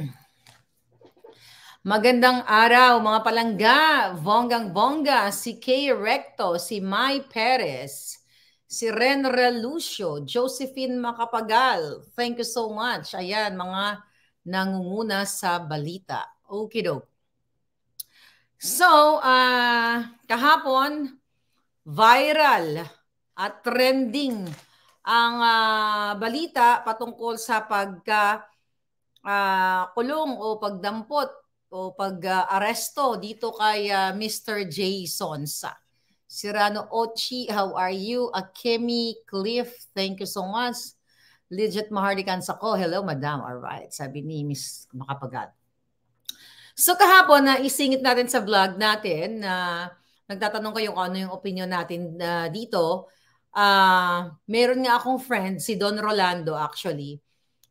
Magandang araw mga palangga, bonggang bongga, si Kay Recto, si Mai Perez, si Ren Relucio, Josephine Makapagal. Thank you so much. Ayan, mga nangunguna sa balita. Okidok. So, uh, kahapon, viral at trending ang uh, balita patungkol sa pagka uh, kulong o pagdampot o pag-aresto uh, dito kay uh, ah, Mr. J. Sonsa. Sirano Ochi, how are you? Akemi Cliff, thank you so much. Legit Mahardikan sa ko. hello madam. All right, sabi ni Miss Makapagal. So kahapon na isingit natin sa vlog natin na uh, nagtatanong kayo kung ano yung opinion natin uh, dito. Uh, meron nga akong friend, si Don Rolando actually,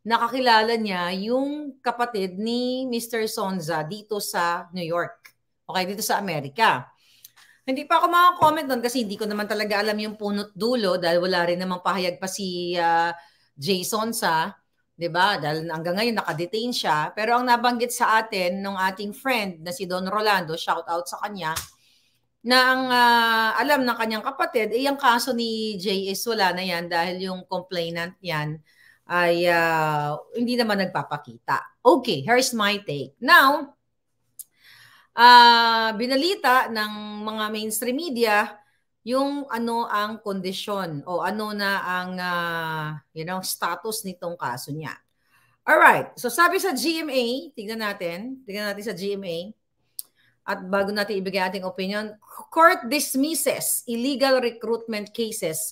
nakakilala niya yung kapatid ni Mr. Sonza dito sa New York. Okay, dito sa Amerika. Hindi pa ako makakomment doon kasi hindi ko naman talaga alam yung punot dulo dahil wala rin namang pahayag pa si uh, ah, Jason sa, 'di ba? Dahil hanggang ngayon nakadetain siya. Pero ang nabanggit sa atin ng ating friend na si Don Rolando, shout out sa kanya, na ang uh, alam ng kanyang kapatid, eh, ang kaso ni JS wala na yan dahil yung complainant 'yan ay uh, hindi naman nagpapakita. Okay, here's my take. Now, uh, binalita ng mga mainstream media yung ano ang kondisyon o ano na ang uh, you know status nitong kaso niya. All right. So sabi sa GMA, tignan natin, tignan natin sa GMA. At bago natin ibigay ating opinion, court dismisses illegal recruitment cases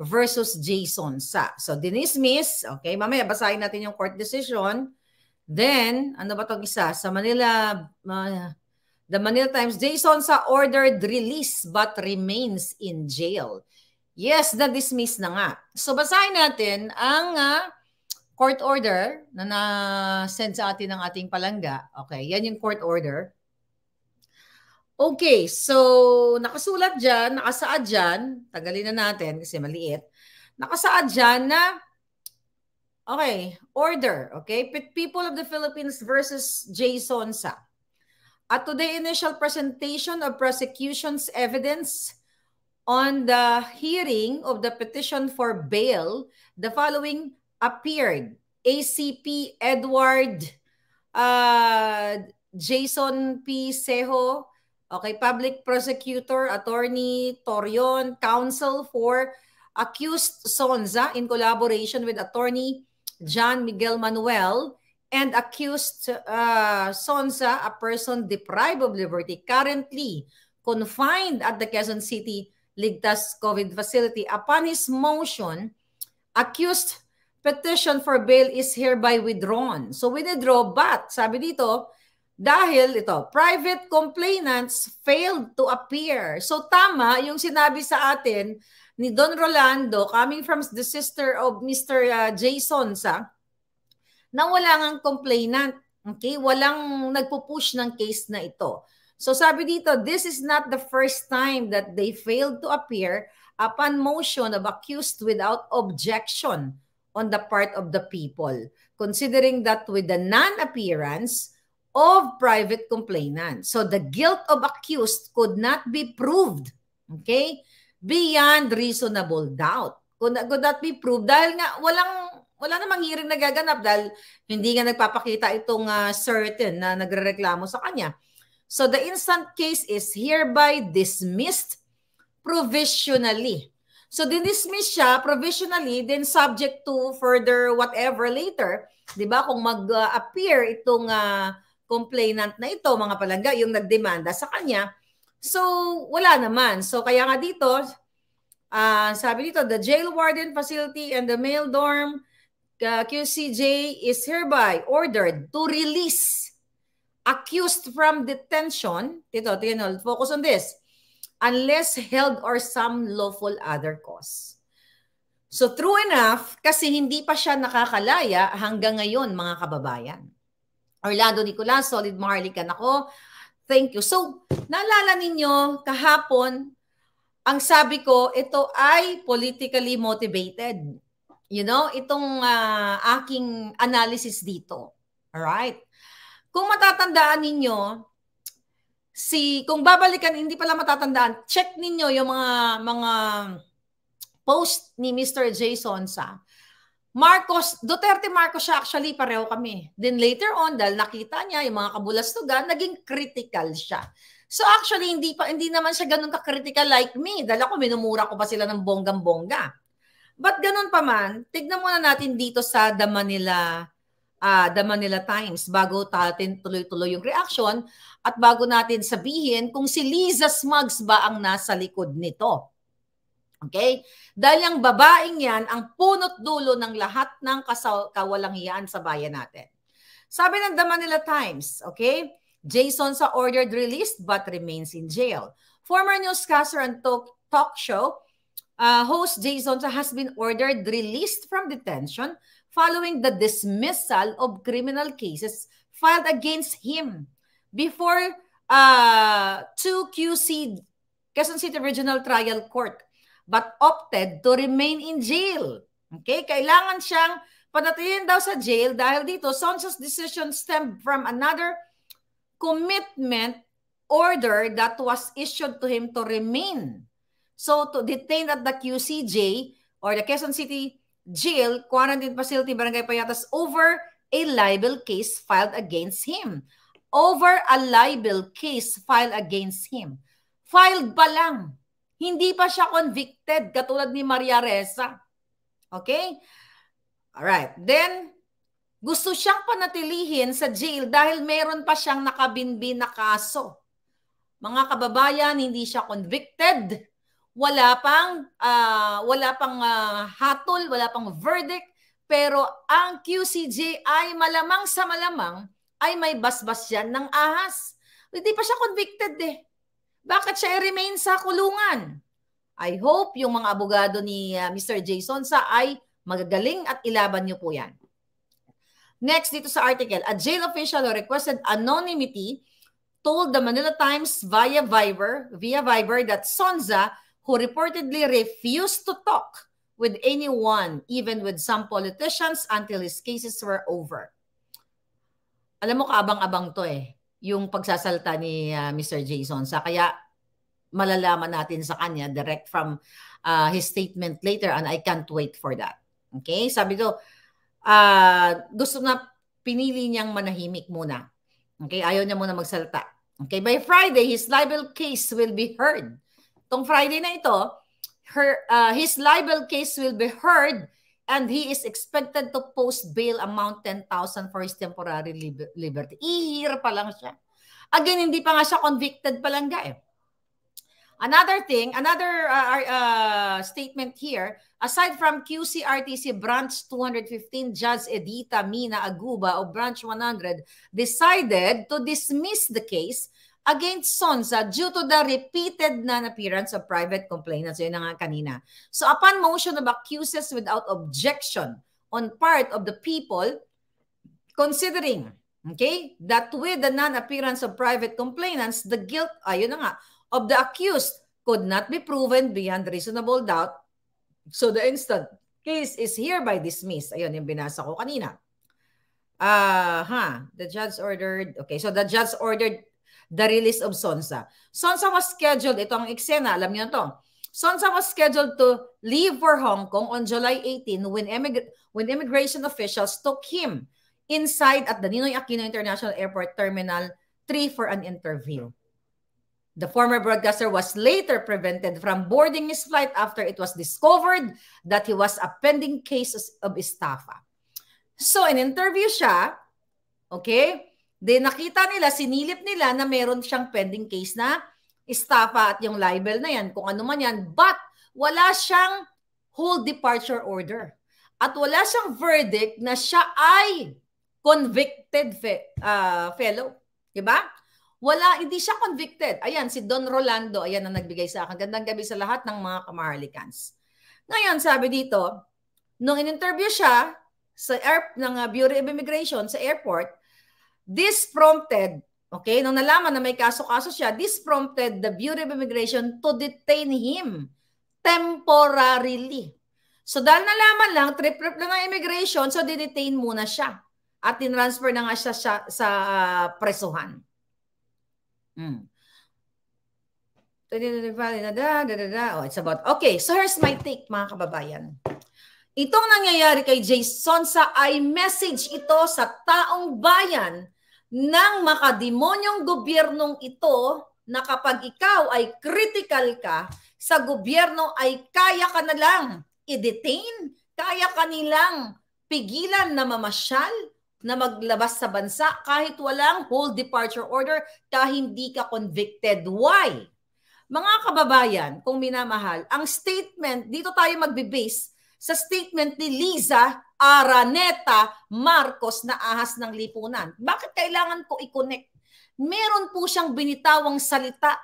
versus Jason Sa. So, dinismiss. Okay, mamaya basahin natin yung court decision. Then, ano ba itong isa? Sa Manila, uh, The Manila Times, Jason Sa ordered release but remains in jail. Yes, na-dismiss na nga. So, basahin natin ang uh, court order na na-send sa atin ng ating palangga. Okay, yan yung court order. Okay, so nakasulat dyan, nakasaad dyan, tagalin na natin kasi maliit, nakasaad dyan na, okay, order, okay? People of the Philippines versus Jason Sa. At today, initial presentation of prosecution's evidence on the hearing of the petition for bail, the following appeared. ACP Edward uh, Jason P. Seho, Okay, Public Prosecutor Attorney Torion, counsel for accused Sonza in collaboration with attorney John Miguel Manuel and accused uh, Sonza, a person deprived of liberty, currently confined at the Quezon City Ligtas COVID facility. Upon his motion, accused petition for bail is hereby withdrawn. So withdraw, but sabi dito, dahil ito, private complainants failed to appear. So tama yung sinabi sa atin ni Don Rolando coming from the sister of Mr. Uh, Jason sa na wala ngang complainant. Okay? Walang nagpo-push ng case na ito. So sabi dito, this is not the first time that they failed to appear upon motion of accused without objection on the part of the people. Considering that with the non-appearance, of private complainant. So the guilt of accused could not be proved, okay, beyond reasonable doubt. Could, could not be proved dahil nga walang wala namang hearing nagaganap dahil hindi nga nagpapakita itong uh, certain na nagrereklamo sa kanya. So the instant case is hereby dismissed provisionally. So dinismiss siya provisionally then subject to further whatever later, 'di ba? Kung mag-appear ah, itong uh, complainant na ito, mga palangga, yung nagdemanda sa kanya. So, wala naman. So, kaya nga dito, uh, sabi dito, the jail warden facility and the male dorm uh, ah, QCJ is hereby ordered to release accused from detention. Dito, tingnan, focus on this. Unless held or some lawful other cause. So true enough, kasi hindi pa siya nakakalaya hanggang ngayon mga kababayan. Orlando Nicolas, solid Marley Marlican ako. Thank you. So, naalala ninyo, kahapon, ang sabi ko, ito ay politically motivated. You know, itong uh, aking analysis dito. Alright? Kung matatandaan ninyo, si kung babalikan hindi pala matatandaan, check ninyo yung mga mga post ni Mr. Jason sa Marcos, Duterte Marcos siya actually, pareho kami. Then later on, dahil nakita niya yung mga kabulastugan, naging critical siya. So actually, hindi pa hindi naman siya ganun ka-critical like me. Dahil ako, minumura ko pa sila ng bonggang-bongga. But ganun pa man, tignan muna natin dito sa The Manila, uh, The Manila Times bago natin tuloy-tuloy yung reaction at bago natin sabihin kung si Liza Smugs ba ang nasa likod nito. Okay? Dahil ang babaeng yan ang punot dulo ng lahat ng kawalangian sa bayan natin. Sabi ng The Manila Times, okay? Jason sa ordered released but remains in jail. Former newscaster and talk, talk show uh, host Jason has been ordered released from detention following the dismissal of criminal cases filed against him before uh, 2QC Quezon City Regional Trial Court but opted to remain in jail. Okay? Kailangan siyang panatilihin daw sa jail dahil dito, Sonso's decision stemmed from another commitment order that was issued to him to remain. So, to detain at the QCJ or the Quezon City Jail, Quarantine Facility, Barangay Payatas over a libel case filed against him. Over a libel case filed against him. Filed pa lang. Hindi pa siya convicted katulad ni Maria Ressa. Okay? All right. Then, gusto siyang panatilihin sa jail dahil meron pa siyang nakabinbin na kaso. Mga kababayan, hindi siya convicted. Wala pang uh, wala pang uh, hatol, wala pang verdict, pero ang QCJ ay malamang sa malamang ay may basbas yan ng ahas. Hindi pa siya convicted eh. Bakit siya remain sa kulungan? I hope yung mga abogado ni uh, ah, Mr. Jason sa ay magagaling at ilaban niyo po yan. Next dito sa article, a jail official who requested anonymity told the Manila Times via Viber, via Viber that Sonza, who reportedly refused to talk with anyone, even with some politicians, until his cases were over. Alam mo, kaabang-abang to eh yung pagsasalta ni uh, ah, Mr. Jason. Sa kaya malalaman natin sa kanya direct from uh, his statement later and I can't wait for that. Okay? Sabi ko, uh, gusto na pinili niyang manahimik muna. Okay? Ayaw niya muna magsalta. Okay? By Friday, his libel case will be heard. Tong Friday na ito, her, uh, his libel case will be heard and he is expected to post bail amount 10,000 for his temporary liber- liberty. Ihir pa lang siya. Again, hindi pa nga siya convicted pa lang ga eh. Another thing, another uh, uh, statement here, aside from QCRTC Branch 215, Judge Edita Mina Aguba of Branch 100 decided to dismiss the case against Sonza due to the repeated non-appearance of private complainants. Yun nga kanina. So upon motion of accuses without objection on part of the people, considering okay, that with the non-appearance of private complainants, the guilt, ayun ah, nga, of the accused could not be proven beyond reasonable doubt. So the instant case is hereby dismissed. Ayun yung binasa ko kanina. Uh, ah, huh. The judge ordered, okay, so the judge ordered the release of Sonsa. Sonsa was scheduled, ito ang eksena, alam niyo to. Sonsa was scheduled to leave for Hong Kong on July 18 when, immig when immigration officials took him inside at the Ninoy Aquino International Airport Terminal 3 for an interview. The former broadcaster was later prevented from boarding his flight after it was discovered that he was a pending case of estafa. So, in interview siya, okay, De nakita nila, sinilip nila na meron siyang pending case na estafa at yung libel na yan, kung ano man yan. But wala siyang whole departure order. At wala siyang verdict na siya ay convicted fe, uh, fellow. Diba? Wala, hindi siya convicted. Ayan, si Don Rolando, ayan ang nagbigay sa akin. Gandang gabi sa lahat ng mga kamahalikans. Ngayon, sabi dito, nung in-interview siya sa air, ng ah, Bureau of Immigration sa airport, This prompted, okay, nung nalaman na may kaso-kaso siya, this prompted the Bureau of Immigration to detain him temporarily. So dahil nalaman lang, trip-trip lang ng immigration, so didetain muna siya. At tinransfer na nga siya, siya sa ah, presuhan. Hmm. Oh, it's about. Okay, so here's my take mga kababayan. Itong nangyayari kay Jason sa I message ito sa taong bayan ng makademonyong gobyernong ito na kapag ikaw ay critical ka sa gobyerno ay kaya ka na lang i-detain, kaya ka nilang pigilan na mamasyal, na maglabas sa bansa kahit walang whole departure order kahit hindi ka convicted. Why? Mga kababayan, kung minamahal, ang statement, dito tayo magbe sa statement ni Liza Araneta Marcos na ahas ng lipunan. Bakit kailangan ko i-connect? Meron po siyang binitawang salita.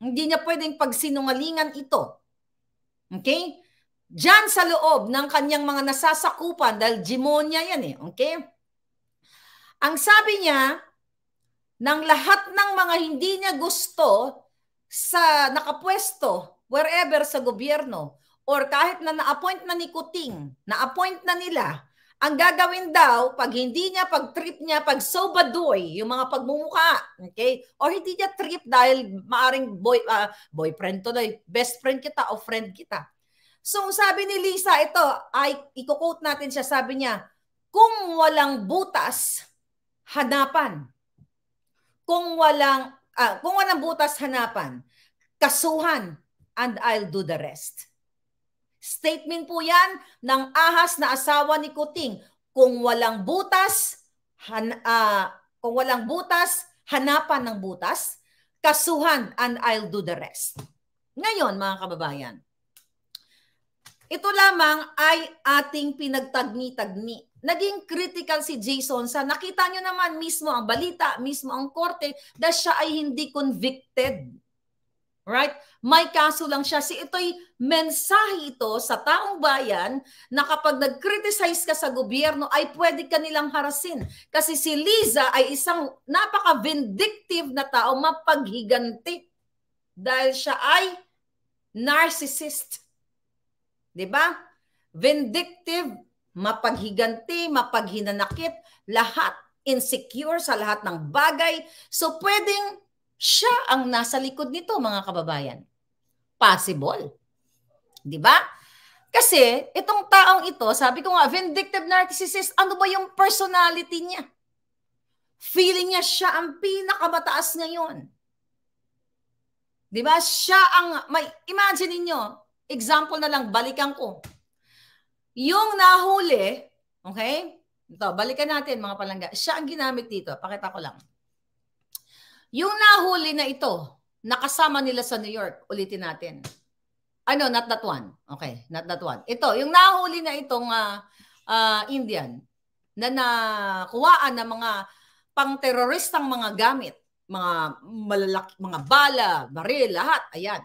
Hindi niya pwedeng pagsinungalingan ito. Okay? Diyan sa loob ng kanyang mga nasasakupan dahil jimonya yan eh. Okay? Ang sabi niya, ng lahat ng mga hindi niya gusto sa nakapwesto wherever sa gobyerno, or kahit na na-appoint na ni Kuting, na-appoint na nila, ang gagawin daw, pag hindi niya, pag trip niya, pag sobadoy, yung mga pagmumuka, okay? Or hindi niya trip dahil maaring boy, uh, boyfriend to, best friend kita o friend kita. So sabi ni Lisa, ito, ay, iko-quote natin siya, sabi niya, kung walang butas, hanapan. Kung walang, uh, kung walang butas, hanapan. Kasuhan, and I'll do the rest. Statement po yan ng ahas na asawa ni Kuting. Kung walang butas, han, uh, kung walang butas, hanapan ng butas, kasuhan and I'll do the rest. Ngayon mga kababayan, ito lamang ay ating pinagtagni-tagni. Naging critical si Jason sa nakita nyo naman mismo ang balita, mismo ang korte, dahil siya ay hindi convicted Right? May kaso lang siya. Si ito'y mensahe ito sa taong bayan na kapag nag-criticize ka sa gobyerno ay pwede kanilang harasin. Kasi si Liza ay isang napaka-vindictive na tao, mapaghiganti. Dahil siya ay narcissist. 'Di ba? Vindictive, mapaghiganti, mapaghinanakit, lahat insecure sa lahat ng bagay. So pwedeng siya ang nasa likod nito mga kababayan. Possible. 'Di ba? Kasi itong taong ito, sabi ko nga, vindictive narcissist, ano ba yung personality niya? Feeling niya siya ang pinakamataas ngayon. 'Di ba? Siya ang may imagine niyo, example na lang balikan ko. Yung nahuli, okay? Ito, balikan natin mga palangga. Siya ang ginamit dito. Pakita ko lang. Yung nahuli na ito, nakasama nila sa New York, ulitin natin. Ano, not that one. Okay, not that one. Ito, yung nahuli na itong uh, uh, Indian na nakuhaan ng mga pang-teroristang mga gamit, mga malalaki, mga bala, baril, lahat, ayan.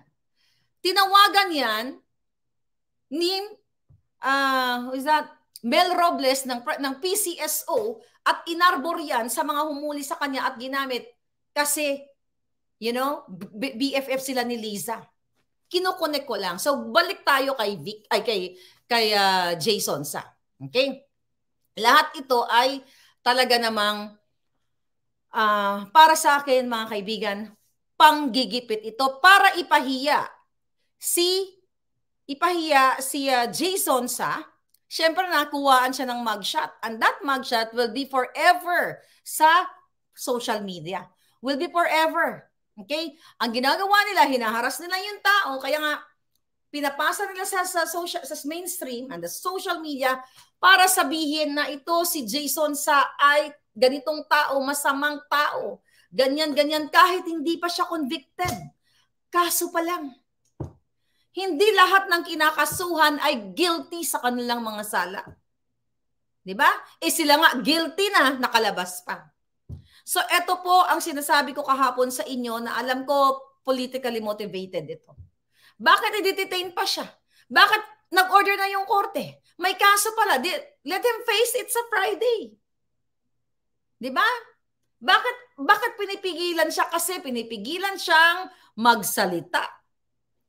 Tinawagan yan ni uh, is that Mel Robles ng ng PCSO at inarbor yan sa mga humuli sa kanya at ginamit kasi, you know, B- BFF sila ni Liza. Kinokonek ko lang. So, balik tayo kay Vic, ay kay, kay uh, Jason sa. Okay? Lahat ito ay talaga namang uh, para sa akin, mga kaibigan, panggigipit ito para ipahiya si ipahiya si uh, Jason sa Siyempre, nakuhaan siya ng mugshot. And that mugshot will be forever sa social media will be forever. Okay? Ang ginagawa nila, hinaharas nila yung tao, kaya nga pinapasa nila sa, sa, social, sa mainstream and the social media para sabihin na ito si Jason sa ay ganitong tao, masamang tao, ganyan-ganyan kahit hindi pa siya convicted. Kaso pa lang. Hindi lahat ng kinakasuhan ay guilty sa kanilang mga sala. 'Di ba? Eh sila nga guilty na nakalabas pa. So ito po ang sinasabi ko kahapon sa inyo na alam ko politically motivated ito. Bakit i-detain pa siya? Bakit nag-order na yung korte? May kaso pala. Di, let him face it sa Friday. Di ba? Bakit, bakit pinipigilan siya? Kasi pinipigilan siyang magsalita.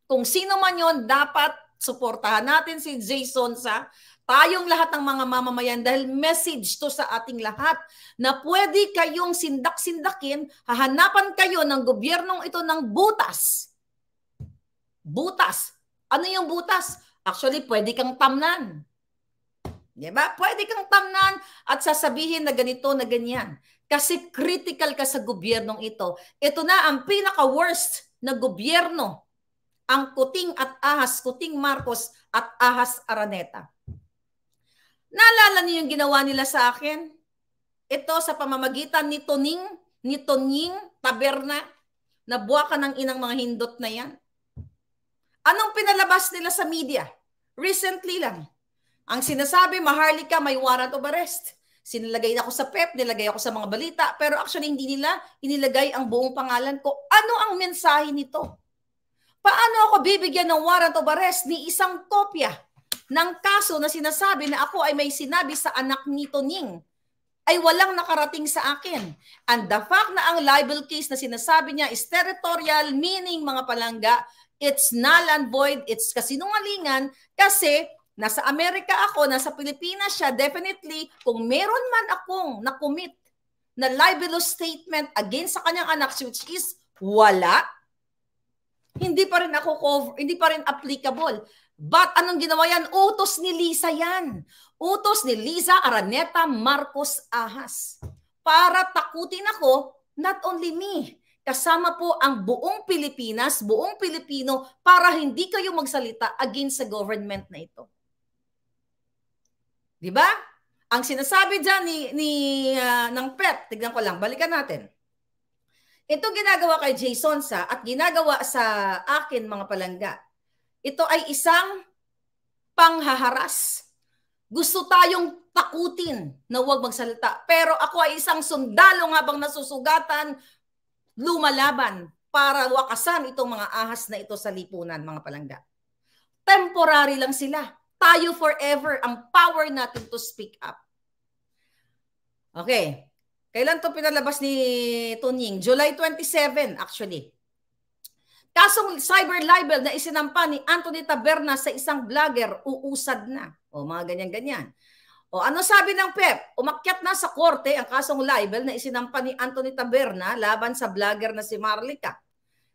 Kung sino man yon dapat suportahan natin si Jason sa tayong lahat ng mga mamamayan dahil message to sa ating lahat na pwede kayong sindak-sindakin, hahanapan kayo ng gobyernong ito ng butas. Butas. Ano yung butas? Actually, pwede kang tamnan. Di ba? Pwede kang tamnan at sasabihin na ganito na ganyan. Kasi critical ka sa gobyernong ito. Ito na ang pinaka-worst na gobyerno. Ang kuting at ahas, kuting Marcos at ahas Araneta. Naalala niyo yung ginawa nila sa akin? Ito sa pamamagitan ni Toning, ni Toning Taberna, na buwakan ng inang mga hindot na yan. Anong pinalabas nila sa media? Recently lang. Ang sinasabi, Maharlika, may warrant of arrest. Sinilagay ako sa PEP, e nilagay ako sa mga balita, pero actually hindi nila inilagay ang buong pangalan ko. Ano ang mensahe nito? Paano ako bibigyan ng warrant of arrest ni isang kopya ng kaso na sinasabi na ako ay may sinabi sa anak nito Ning ay walang nakarating sa akin. And the fact na ang libel case na sinasabi niya is territorial, meaning mga palangga, it's null and void, it's kasinungalingan kasi nasa Amerika ako, nasa Pilipinas siya, definitely kung meron man akong nakumit na libelous statement against sa kanyang anak which is wala, hindi pa rin ako cover, hindi pa rin applicable But anong ginawa yan? Utos ni Lisa yan. Utos ni Lisa Araneta Marcos Ahas. Para takutin ako, not only me, kasama po ang buong Pilipinas, buong Pilipino, para hindi kayo magsalita against sa government na ito. Di ba? Ang sinasabi diyan ni, ni uh, ng PET, tignan ko lang, balikan natin. Ito ginagawa kay Jason sa at ginagawa sa akin mga palangga. Ito ay isang panghaharas. Gusto tayong takutin na huwag magsalita. Pero ako ay isang sundalo nga nasusugatan, lumalaban para wakasan itong mga ahas na ito sa lipunan, mga palangga. Temporary lang sila. Tayo forever. Ang power natin to speak up. Okay. Kailan to pinalabas ni Tunying? July 27 actually. Kasong cyber libel na isinampa ni Anthony Taberna sa isang vlogger, uusad na. O mga ganyan-ganyan. O ano sabi ng PEP? E Umakyat na sa korte ang kasong libel na isinampa ni Anthony Taberna laban sa vlogger na si Marlica.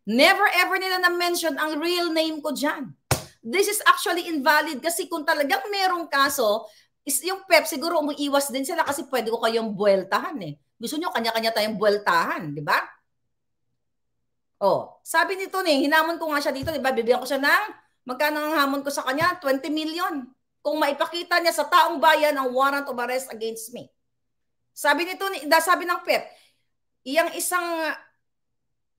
Never ever nila na-mention ang real name ko dyan. This is actually invalid kasi kung talagang merong kaso, is yung PEP e siguro umiiwas din sila kasi pwede ko kayong buweltahan eh. Gusto nyo kanya-kanya tayong buweltahan, di ba? Oh, sabi nito ni, hinamon ko nga siya dito, 'di ba? Bibigyan ko siya ng magkano ang hamon ko sa kanya? 20 million. Kung maipakita niya sa taong bayan ang warrant of arrest against me. Sabi nito ni, da sabi ng PEP, e iyang isang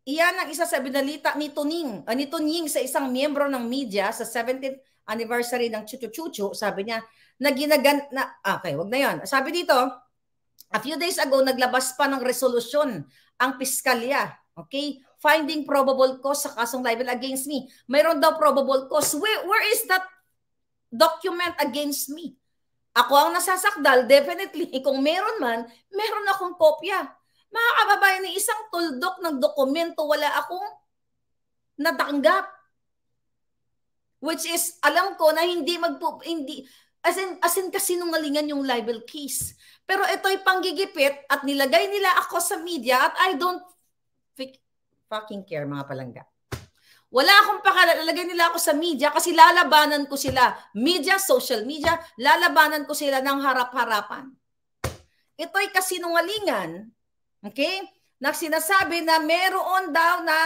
iyan ang isa sa binalita ni Tuning, uh, ni Tuning sa isang miyembro ng media sa 17th anniversary ng Chuchu Chuchu, sabi niya, na ginagan na, ah, okay, wag na yon. Sabi dito, a few days ago, naglabas pa ng resolusyon ang piskalya, okay, finding probable cause sa kasong libel against me. Mayroon daw probable cause. Where, where is that document against me? Ako ang nasasakdal, definitely. Kung meron man, meron akong kopya. Mga kababayan, isang tuldok ng dokumento wala akong natanggap. Which is, alam ko na hindi magpo... Hindi, as in, as in kasinungalingan yung libel case. Pero ito'y panggigipit at nilagay nila ako sa media at I don't fucking care mga palangga. Wala akong pakalalagay nila ako sa media kasi lalabanan ko sila. Media, social media, lalabanan ko sila ng harap-harapan. Ito'y kasinungalingan, okay? Na sinasabi na meron daw na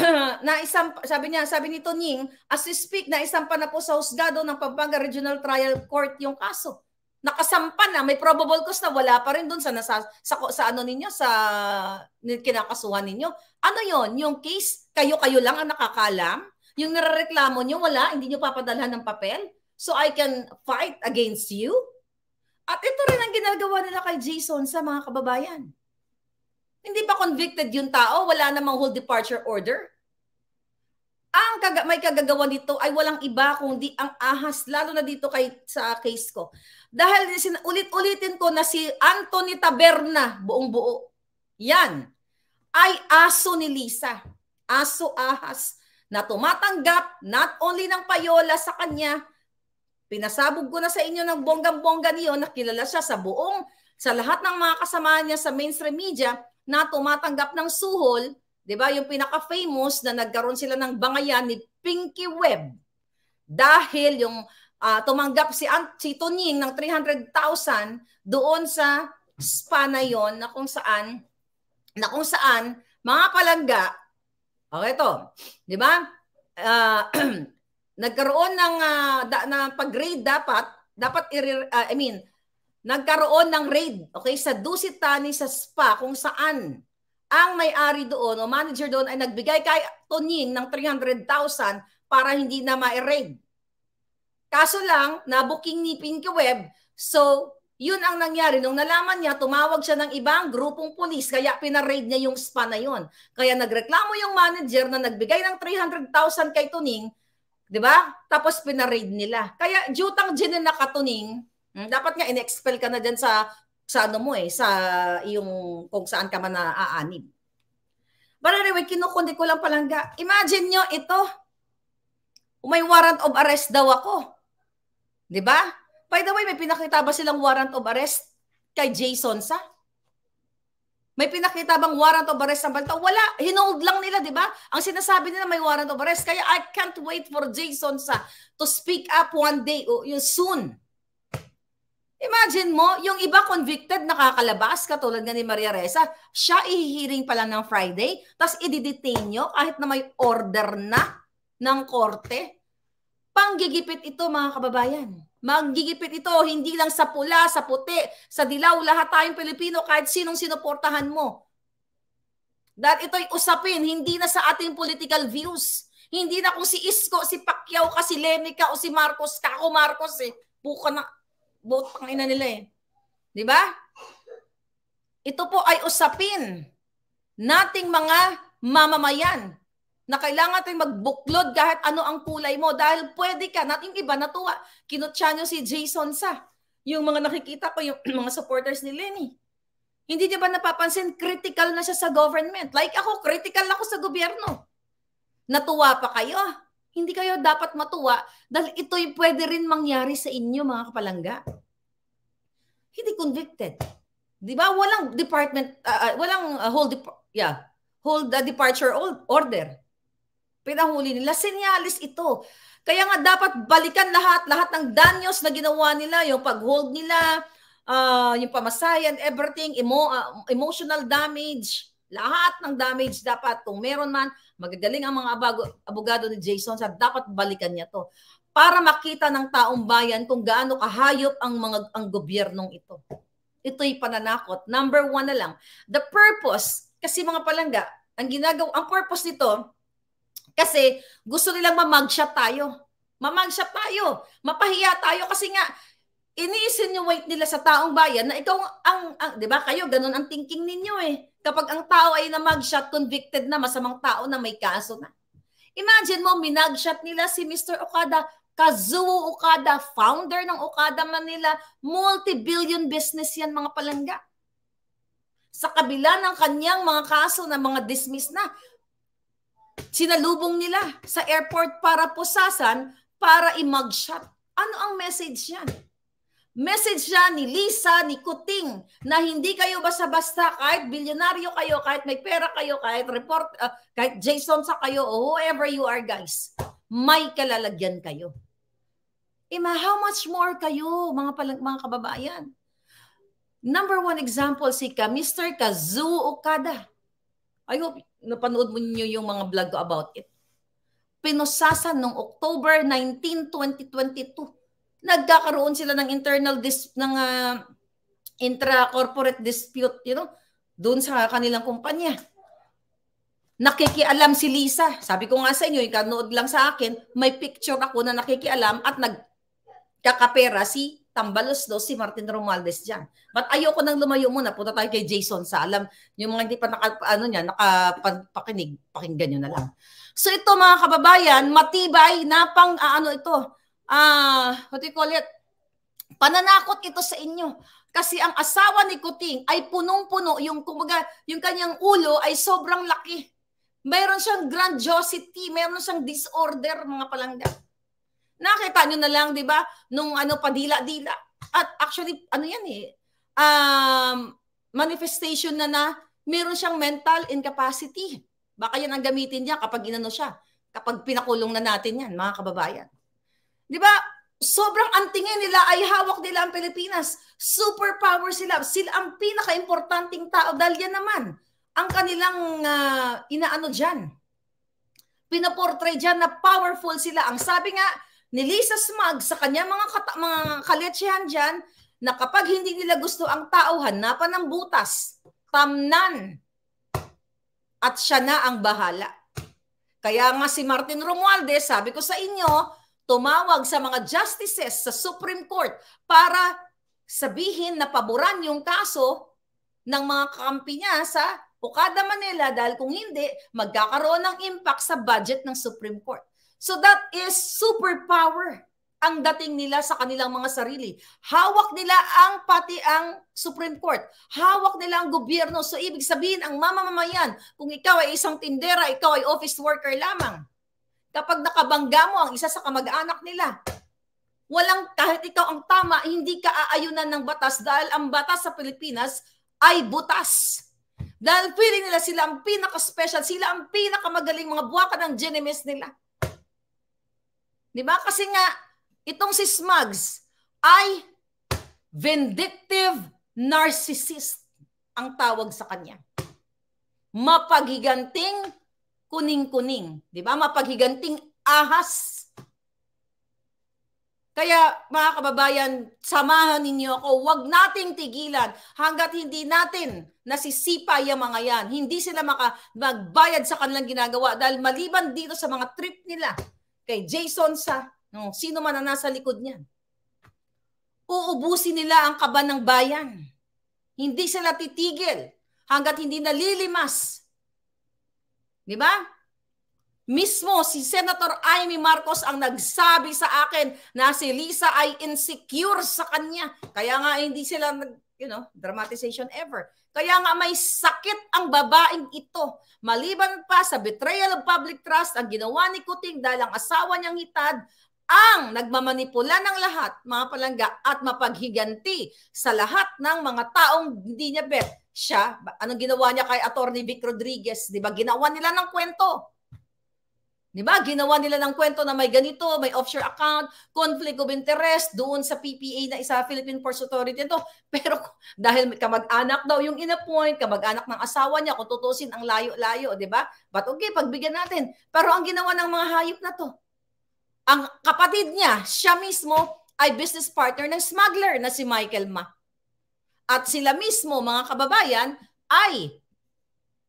na isang sabi niya, sabi ni Toning, as we speak na isang pa na po sa husgado ng Pampanga Regional Trial Court yung kaso nakasampa na, may probable cause na wala pa rin doon sa, nasa, sa, sa ano ninyo, sa kinakasuhan ninyo. Ano yon Yung case, kayo-kayo lang ang nakakalam? Yung narereklamo niyo wala, hindi niyo papadalhan ng papel? So I can fight against you? At ito rin ang ginagawa nila kay Jason sa mga kababayan. Hindi pa convicted yung tao, wala namang whole departure order. Ang kaga, may kagagawa dito ay walang iba kundi ang ahas, lalo na dito kay, sa case ko. Dahil ulit-ulitin ko na si Anthony Taberna, buong-buo, yan, ay aso ni Lisa. Aso ahas na tumatanggap not only ng payola sa kanya, pinasabog ko na sa inyo ng bonggang-bongga niyo na kilala siya sa buong, sa lahat ng mga kasama niya sa mainstream media na tumatanggap ng suhol 'Di ba? Yung pinaka-famous na nagkaroon sila ng bangayan ni Pinky Web. dahil yung uh, tumanggap si Aunt, si Toning ng 300,000 doon sa spa na yon na kung saan na kung saan mga palangga okay oh, to, 'di ba? Uh, nagkaroon ng uh, da, na pag-grade dapat dapat uh, I mean nagkaroon ng raid okay sa Dusitani sa spa kung saan ang may-ari doon o manager doon ay nagbigay kay Tonin ng 300,000 para hindi na ma-raid. Kaso lang, nabuking ni Pinky Web. So, yun ang nangyari. Nung nalaman niya, tumawag siya ng ibang grupong pulis kaya pinaraid niya yung spa na yun. Kaya nagreklamo yung manager na nagbigay ng 300,000 kay Tuning, di ba? Tapos pinaraid nila. Kaya jutang ginin na katuning, hmm, dapat nga in-expel ka na dyan sa sa ano mo eh, sa yung kung saan ka man naaanib. But anyway, kinukundi ko lang palangga. Imagine nyo ito. May warrant of arrest daw ako. Di ba? By the way, may pinakita ba silang warrant of arrest kay Jason sa? May pinakita bang warrant of arrest ng balta? Wala. Hinold lang nila, di ba? Ang sinasabi nila may warrant of arrest. Kaya I can't wait for Jason sa to speak up one day o oh, soon. Imagine mo, yung iba convicted nakakalabas, katulad nga ni Maria Reza, siya ihihiring pala ng Friday, tapos ididetain nyo kahit na may order na ng korte. Panggigipit ito mga kababayan. Manggigipit ito, hindi lang sa pula, sa puti, sa dilaw, lahat tayong Pilipino, kahit sinong sinuportahan mo. Dahil ito'y usapin, hindi na sa ating political views. Hindi na kung si Isko, si Pacquiao ka, si Lemi ka, o si Marcos ka, ako Marcos eh. Buka na, Both pang ina nila eh. Di ba? Ito po ay usapin nating mga mamamayan na kailangan tayong magbuklod kahit ano ang kulay mo dahil pwede ka. Not yung iba natuwa. Kinutsa nyo si Jason sa. Yung mga nakikita ko, yung mga supporters ni Lenny. Hindi niya ba napapansin, critical na siya sa government. Like ako, critical ako sa gobyerno. Natuwa pa kayo. Hindi kayo dapat matuwa dahil ito'y pwede rin mangyari sa inyo mga kapalangga. Hindi convicted. 'Di ba? Walang department uh, walang uh, ah, hold yeah, hold the departure order. Pinahuli nila sinyalis ito. Kaya nga dapat balikan lahat lahat ng danyos na ginawa nila, yung pag-hold nila, uh, yung pamasayan, everything, emo, uh, emotional damage. Lahat ng damage dapat, kung meron man, magagaling ang mga abago, abogado ni Jason sa dapat balikan niya to para makita ng taong bayan kung gaano kahayop ang mga ang gobyernong ito. Ito'y pananakot. Number one na lang. The purpose, kasi mga palangga, ang ginagawa, ang purpose nito, kasi gusto nilang mamagshot tayo. Mamagshot tayo. Mapahiya tayo kasi nga, iniisin ini-insinuate nila sa taong bayan na ikaw ang, ang 'di ba kayo ganun ang thinking ninyo eh Kapag ang tao ay na namagshot, convicted na, masamang tao na may kaso na. Imagine mo, minagshot nila si Mr. Okada, Kazuo Okada, founder ng Okada Manila, multi-billion business yan mga palangga. Sa kabila ng kanyang mga kaso na mga dismiss na, sinalubong nila sa airport para pusasan para i imagshot. Ano ang message yan? Message siya ni Lisa, ni Kuting, na hindi kayo basta-basta kahit bilyonaryo kayo, kahit may pera kayo, kahit report, uh, kahit Jason sa kayo o whoever you are guys, may kalalagyan kayo. Ima, how much more kayo mga, palag, mga kababayan? Number one example si ka, Mr. Kazuo Okada. I hope napanood mo niyo yung mga vlog ko about it. Pinusasan noong October 19, 2022 nagkakaroon sila ng internal dis ng uh, intra-corporate dispute, you know, doon sa kanilang kumpanya. Nakikialam si Lisa. Sabi ko nga sa inyo, yung lang sa akin, may picture ako na nakikialam at nag kakapera si Tambalos do si Martin Romualdez diyan. But ayoko nang lumayo muna, punta tayo kay Jason sa alam. Yung mga hindi pa naka, ano niya, nakapakinig, pakinggan niyo na lang. So ito mga kababayan, matibay na pang uh, ano ito, ah, uh, what do you call it? Pananakot ito sa inyo. Kasi ang asawa ni Kuting ay punong-puno. Yung, kumbaga, yung kanyang ulo ay sobrang laki. Meron siyang grandiosity, Meron siyang disorder, mga palangga. Nakita nyo na lang, di ba, nung ano, padila-dila. At actually, ano yan eh, um, manifestation na na meron siyang mental incapacity. Baka yan ang gamitin niya kapag inano siya, kapag pinakulong na natin yan, mga kababayan. Di ba? Sobrang antingin nila ay hawak nila ang Pilipinas. Superpower sila. Sila ang pinaka-importanting tao dahil yan naman ang kanilang uh, inaano dyan. Pinaportray dyan na powerful sila. Ang sabi nga ni Lisa Smug sa kanya mga, kata- mga kaletsihan dyan na kapag hindi nila gusto ang tao, hanapan ng butas, tamnan, at siya na ang bahala. Kaya nga si Martin Romualdez, sabi ko sa inyo, tumawag sa mga justices sa Supreme Court para sabihin na paboran yung kaso ng mga kampi niya sa Okada Manila dahil kung hindi, magkakaroon ng impact sa budget ng Supreme Court. So that is superpower ang dating nila sa kanilang mga sarili. Hawak nila ang pati ang Supreme Court. Hawak nila ang gobyerno. So ibig sabihin, ang mamamayan, kung ikaw ay isang tindera, ikaw ay office worker lamang, kapag nakabangga mo ang isa sa kamag-anak nila. Walang kahit ikaw ang tama, hindi ka aayunan ng batas dahil ang batas sa Pilipinas ay butas. Dahil feeling nila sila ang pinaka-special, sila ang pinakamagaling mga buwaka ng genemies nila. Di ba? Kasi nga, itong si Smugs ay vindictive narcissist ang tawag sa kanya. Mapaghiganting kuning-kuning, 'di ba? Mapaghiganting ahas. Kaya mga kababayan, samahan ninyo ako, huwag nating tigilan hanggat hindi natin nasisipa yung mga yan. Hindi sila maka, magbayad sa kanilang ginagawa dahil maliban dito sa mga trip nila kay Jason sa no, sino man na nasa likod niyan. Uubusin nila ang kaban ng bayan. Hindi sila titigil hanggat hindi nalilimas Di ba? Mismo si Senator Amy Marcos ang nagsabi sa akin na si Lisa ay insecure sa kanya. Kaya nga hindi sila nag, you know, dramatization ever. Kaya nga may sakit ang babaeng ito. Maliban pa sa betrayal of public trust ang ginawa ni Kuting dahil ang asawa niyang hitad ang nagmamanipula ng lahat, mga palangga, at mapaghiganti sa lahat ng mga taong hindi niya bet siya, anong ginawa niya kay Attorney Vic Rodriguez, 'di ba? Ginawa nila ng kwento. 'Di ba? Ginawa nila ng kwento na may ganito, may offshore account, conflict of interest doon sa PPA na isa Philippine Ports Authority ito. Pero dahil kamag-anak daw yung inappoint, kamag-anak ng asawa niya, kung tutusin ang layo-layo, 'di ba? But okay, pagbigyan natin. Pero ang ginawa ng mga hayop na 'to, ang kapatid niya, siya mismo ay business partner ng smuggler na si Michael Ma at sila mismo mga kababayan ay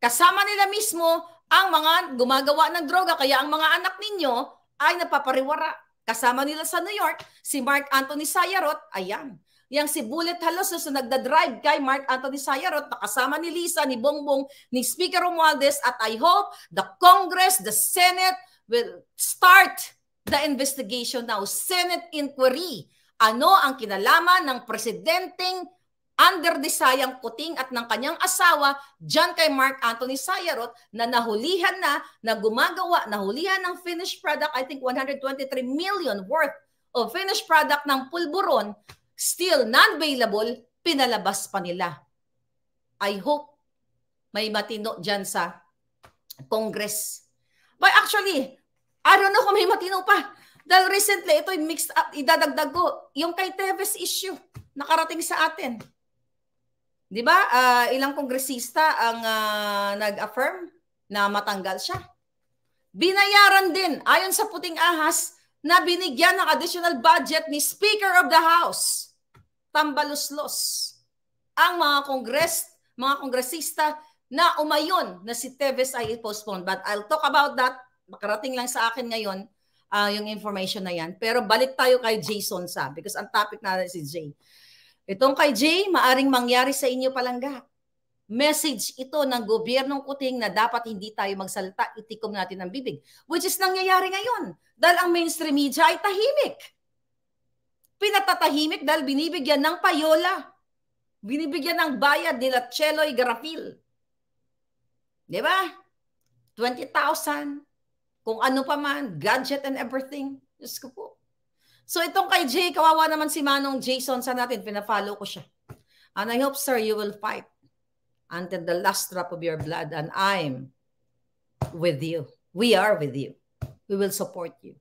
kasama nila mismo ang mga gumagawa ng droga kaya ang mga anak ninyo ay napapariwara. Kasama nila sa New York si Mark Anthony Sayarot, ayan. Yang si Bullet Halosos na nagda-drive kay Mark Anthony Sayarot, nakasama ni Lisa, ni Bongbong, ni Speaker Romualdez at I hope the Congress, the Senate will start the investigation now. Senate inquiry. Ano ang kinalaman ng presidenteng under ni Sayang Kuting at ng kanyang asawa, dyan kay Mark Anthony Sayarot na nahulihan na, na gumagawa, nahulihan ng finished product, I think 123 million worth of finished product ng pulburon, still non-available, pinalabas pa nila. I hope may matino dyan sa Congress. But actually, I don't know kung may matino pa. Dahil recently, ito'y mixed up, idadagdag ko, yung kay Teves issue, nakarating sa atin. 'Di ba? Uh, ilang kongresista ang uh, nag-affirm na matanggal siya. Binayaran din ayon sa puting ahas na binigyan ng additional budget ni Speaker of the House. Tambaluslos ang mga kongres, mga kongresista na umayon na si Teves ay postponed. But I'll talk about that. Makarating lang sa akin ngayon uh, yung information na yan. Pero balik tayo kay Jason sa because ang topic natin si Jay. Itong kay Jay, maaring mangyari sa inyo palangga. Message ito ng gobyernong kuting na dapat hindi tayo magsalita, itikom natin ang bibig. Which is nangyayari ngayon dahil ang mainstream media ay tahimik. Pinatatahimik dahil binibigyan ng payola. Binibigyan ng bayad nila Cheloy Garapil. Di ba? 20,000, kung ano pa man, gadget and everything. Diyos ko po. So itong kay Jay, kawawa naman si Manong Jason sa natin. Pinafollow ko siya. And I hope, sir, you will fight until the last drop of your blood. And I'm with you. We are with you. We will support you.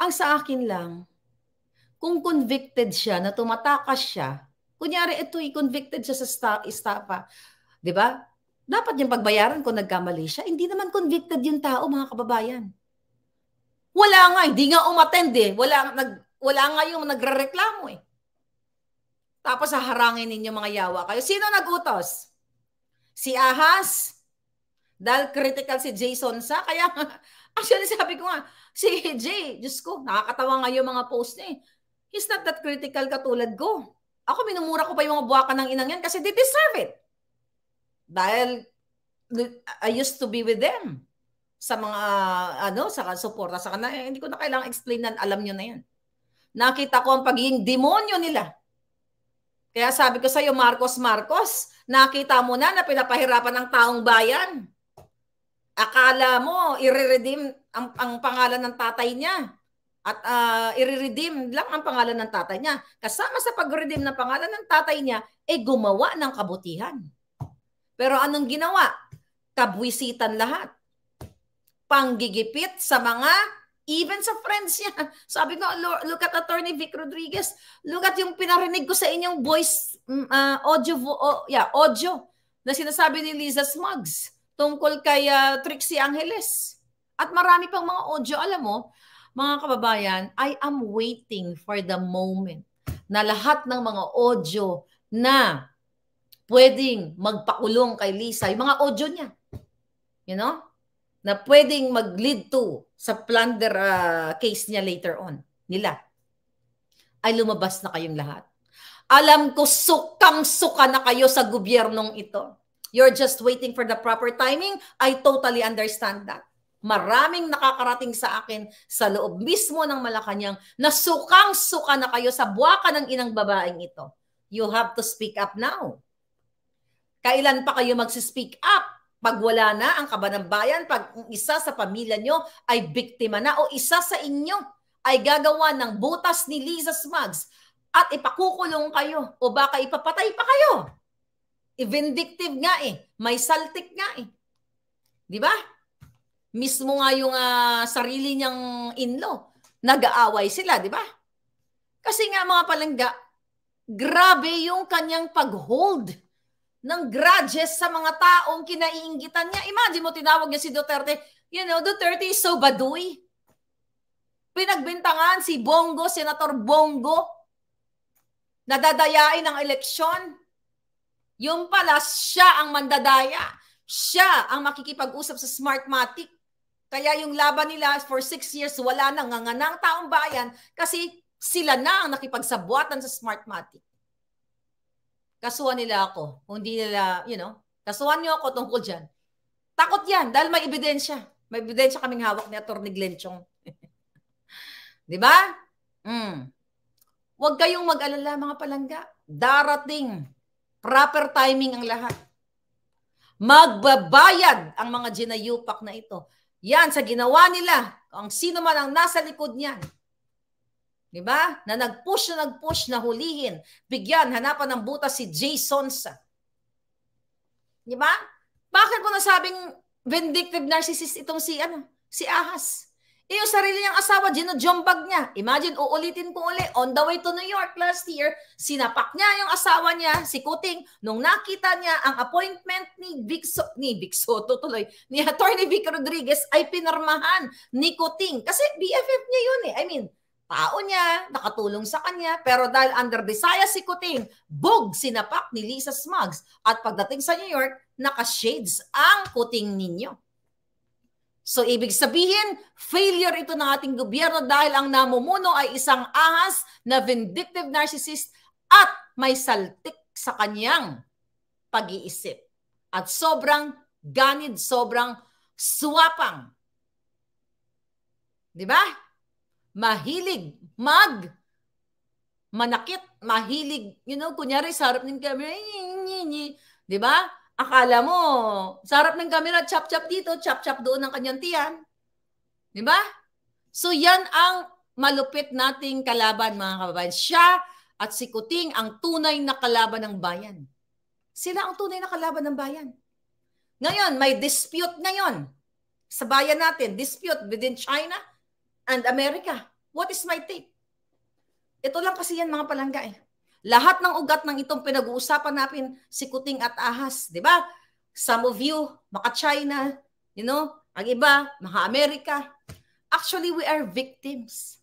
Ang sa akin lang, kung convicted siya na tumatakas siya, kunyari ito, i convicted siya sa sta- istapa, di ba? Dapat yung pagbayaran kung nagkamali siya. Hindi naman convicted yung tao, mga kababayan. Wala nga, hindi nga umatend eh. Wala, nag, wala nga yung nagrereklamo eh. Tapos haharangin ninyo mga yawa kayo. Sino nagutos? Si Ahas? Dahil critical si Jason sa, kaya actually sabi ko nga, si Jay, Diyos ko, nakakatawa nga yung mga post niya eh. He's not that critical katulad ko. Ako minumura ko pa yung mga buwaka ng inang yan kasi they deserve it. Dahil I used to be with them sa mga ano sa suporta sa kanila eh, hindi ko na kailangang explain nan alam niyo na yan nakita ko ang pagiging demonyo nila kaya sabi ko sa iyo Marcos Marcos nakita mo na na pinapahirapan ng taong bayan akala mo ireredeem ang, ang pangalan ng tatay niya at uh, ah, i-redeem lang ang pangalan ng tatay niya. Kasama sa pag-redeem ng pangalan ng tatay niya, eh gumawa ng kabutihan. Pero anong ginawa? Kabwisitan lahat panggigipit sa mga even sa friends niya. Sabi ko, look at Attorney Vic Rodriguez, look at yung pinarinig ko sa inyong voice, uh, audio, oh, yeah, audio, na sinasabi ni Liza Smugs tungkol kay uh, Trixie Angeles. At marami pang mga audio, alam mo, mga kababayan, I am waiting for the moment na lahat ng mga audio na pwedeng magpakulong kay Lisa, yung mga audio niya. You know? na pwedeng mag-lead to sa plunder uh, case niya later on nila ay lumabas na kayong lahat. Alam ko sukang-suka na kayo sa gobyernong ito. You're just waiting for the proper timing. I totally understand that. Maraming nakakarating sa akin sa loob mismo ng Malacanang na sukang-suka na kayo sa buwaka ng inang babaeng ito. You have to speak up now. Kailan pa kayo magsispeak up? Pag wala na ang kaba ng bayan, pag isa sa pamilya nyo ay biktima na o isa sa inyo ay gagawa ng butas ni Lisa Smugs at ipakukulong kayo o baka ipapatay pa kayo. E vindictive nga eh. May saltik nga eh. Di ba? Mismo nga yung uh, sarili niyang inlo. Nag-aaway sila, di ba? Kasi nga mga palangga, grabe yung kanyang pag-hold ng grudges sa mga taong kinaiingitan niya. Imagine mo, tinawag niya si Duterte. You know, Duterte is so baduy. Pinagbintangan si Bongo, Senator Bongo. Nadadayain ang eleksyon. Yung pala, siya ang mandadaya. Siya ang makikipag-usap sa Smartmatic. Kaya yung laban nila for six years, wala nang nganganang taong bayan kasi sila na ang nakipagsabuatan sa Smartmatic kasuhan nila ako. Kung hindi nila, you know, kasuhan niyo ako tungkol dyan. Takot yan dahil may ebidensya. May ebidensya kaming hawak ni Atty. Glenn Chong. Di ba? Mm. Huwag kayong mag-alala mga palangga. Darating. Proper timing ang lahat. Magbabayad ang mga ginayupak na ito. Yan sa ginawa nila. Ang sino man ang nasa likod niyan. 'di ba? Na nag-push na nag-push na hulihin, bigyan, hanapan ng butas si Jason sa. 'Di ba? Bakit ko sabing vindictive narcissist itong si ano, si Ahas? Eh, yung sarili niyang asawa, ginujumbag niya. Imagine, uulitin ko uli, on the way to New York last year, sinapak niya yung asawa niya, si Kuting. Nung nakita niya ang appointment ni Vic, so- ni Vic Soto tuloy, ni Attorney Vic Rodriguez ay pinarmahan ni Kuting. Kasi BFF niya yun eh. I mean, tao niya, nakatulong sa kanya, pero dahil under Visayas si Kuting, bug sinapak ni Lisa Smugs at pagdating sa New York, naka-shades ang Kuting ninyo. So ibig sabihin, failure ito ng ating gobyerno dahil ang namumuno ay isang ahas na vindictive narcissist at may saltik sa kanyang pag-iisip. At sobrang ganid, sobrang swapang. Di ba? mahilig mag manakit, mahilig, you know, kunyari sa harap ng camera, 'di ba? Akala mo, sa harap ng camera, chap-chap dito, chap-chap doon ng kanyang tiyan. 'Di ba? So yan ang malupit nating kalaban mga kababayan. Siya at si Kuting ang tunay na kalaban ng bayan. Sila ang tunay na kalaban ng bayan. Ngayon, may dispute ngayon sa bayan natin, dispute within China and America. What is my take? Ito lang kasi yan mga palangga eh. Lahat ng ugat ng itong pinag-uusapan natin, sikuting at ahas, di ba? Some of you, maka China, you know, ang iba, maka Amerika. Actually, we are victims.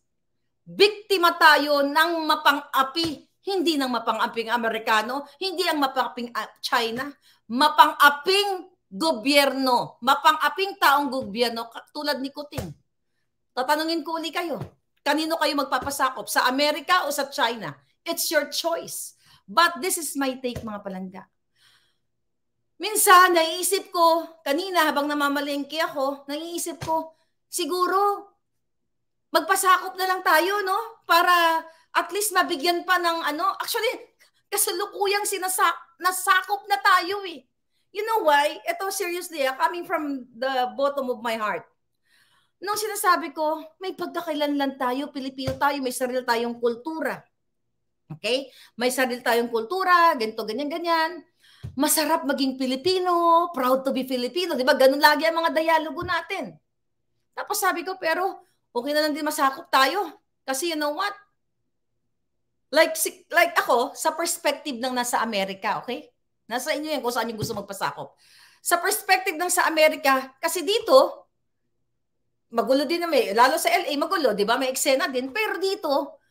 Biktima tayo ng mapang-api hindi ng mapang-aping Amerikano, hindi ang mapang-aping ah, China, mapang-aping gobyerno, mapang-aping taong gobyerno tulad ni Kuting. Tatanungin ko uli kayo, kanino kayo magpapasakop? Sa Amerika o sa China? It's your choice. But this is my take mga palangga. Minsan, naiisip ko, kanina habang namamalengke ako, naiisip ko, siguro, magpasakop na lang tayo, no? Para at least mabigyan pa ng ano. Actually, kasalukuyang sinasak nasakop na tayo eh. You know why? Ito, seriously, ah, coming from the bottom of my heart. Nung sinasabi ko, may lang tayo, Pilipino tayo, may sarili tayong kultura. Okay? May sarili tayong kultura, ganito, ganyan, ganyan. Masarap maging Pilipino, proud to be Filipino. Di ba? Ganun lagi ang mga dialogo natin. Tapos sabi ko, pero okay na lang din masakop tayo. Kasi you know what? Like, like ako, sa perspective ng nasa Amerika, okay? Nasa inyo yan kung saan yung gusto magpasakop. Sa perspective ng sa Amerika, kasi dito, magulo din na may, lalo sa LA, magulo, di ba? May eksena din. Pero dito,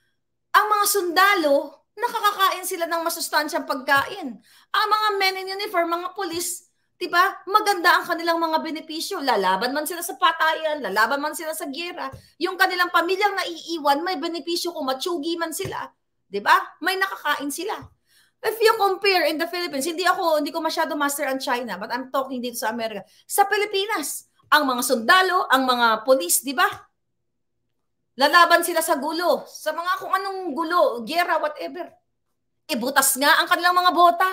ang mga sundalo, nakakakain sila ng masustansyang pagkain. Ang mga men in uniform, mga polis, di ba? Maganda ang kanilang mga benepisyo. Lalaban man sila sa patayan, lalaban man sila sa gera. Yung kanilang pamilyang naiiwan, may benepisyo kung matsugi man sila. Di ba? May nakakain sila. If you compare in the Philippines, hindi ako, hindi ko masyado master ang China, but I'm talking dito sa Amerika. Sa Pilipinas, ang mga sundalo, ang mga polis, di ba? Lalaban sila sa gulo, sa mga kung anong gulo, gera, whatever. Ibutas e, nga ang kanilang mga bota.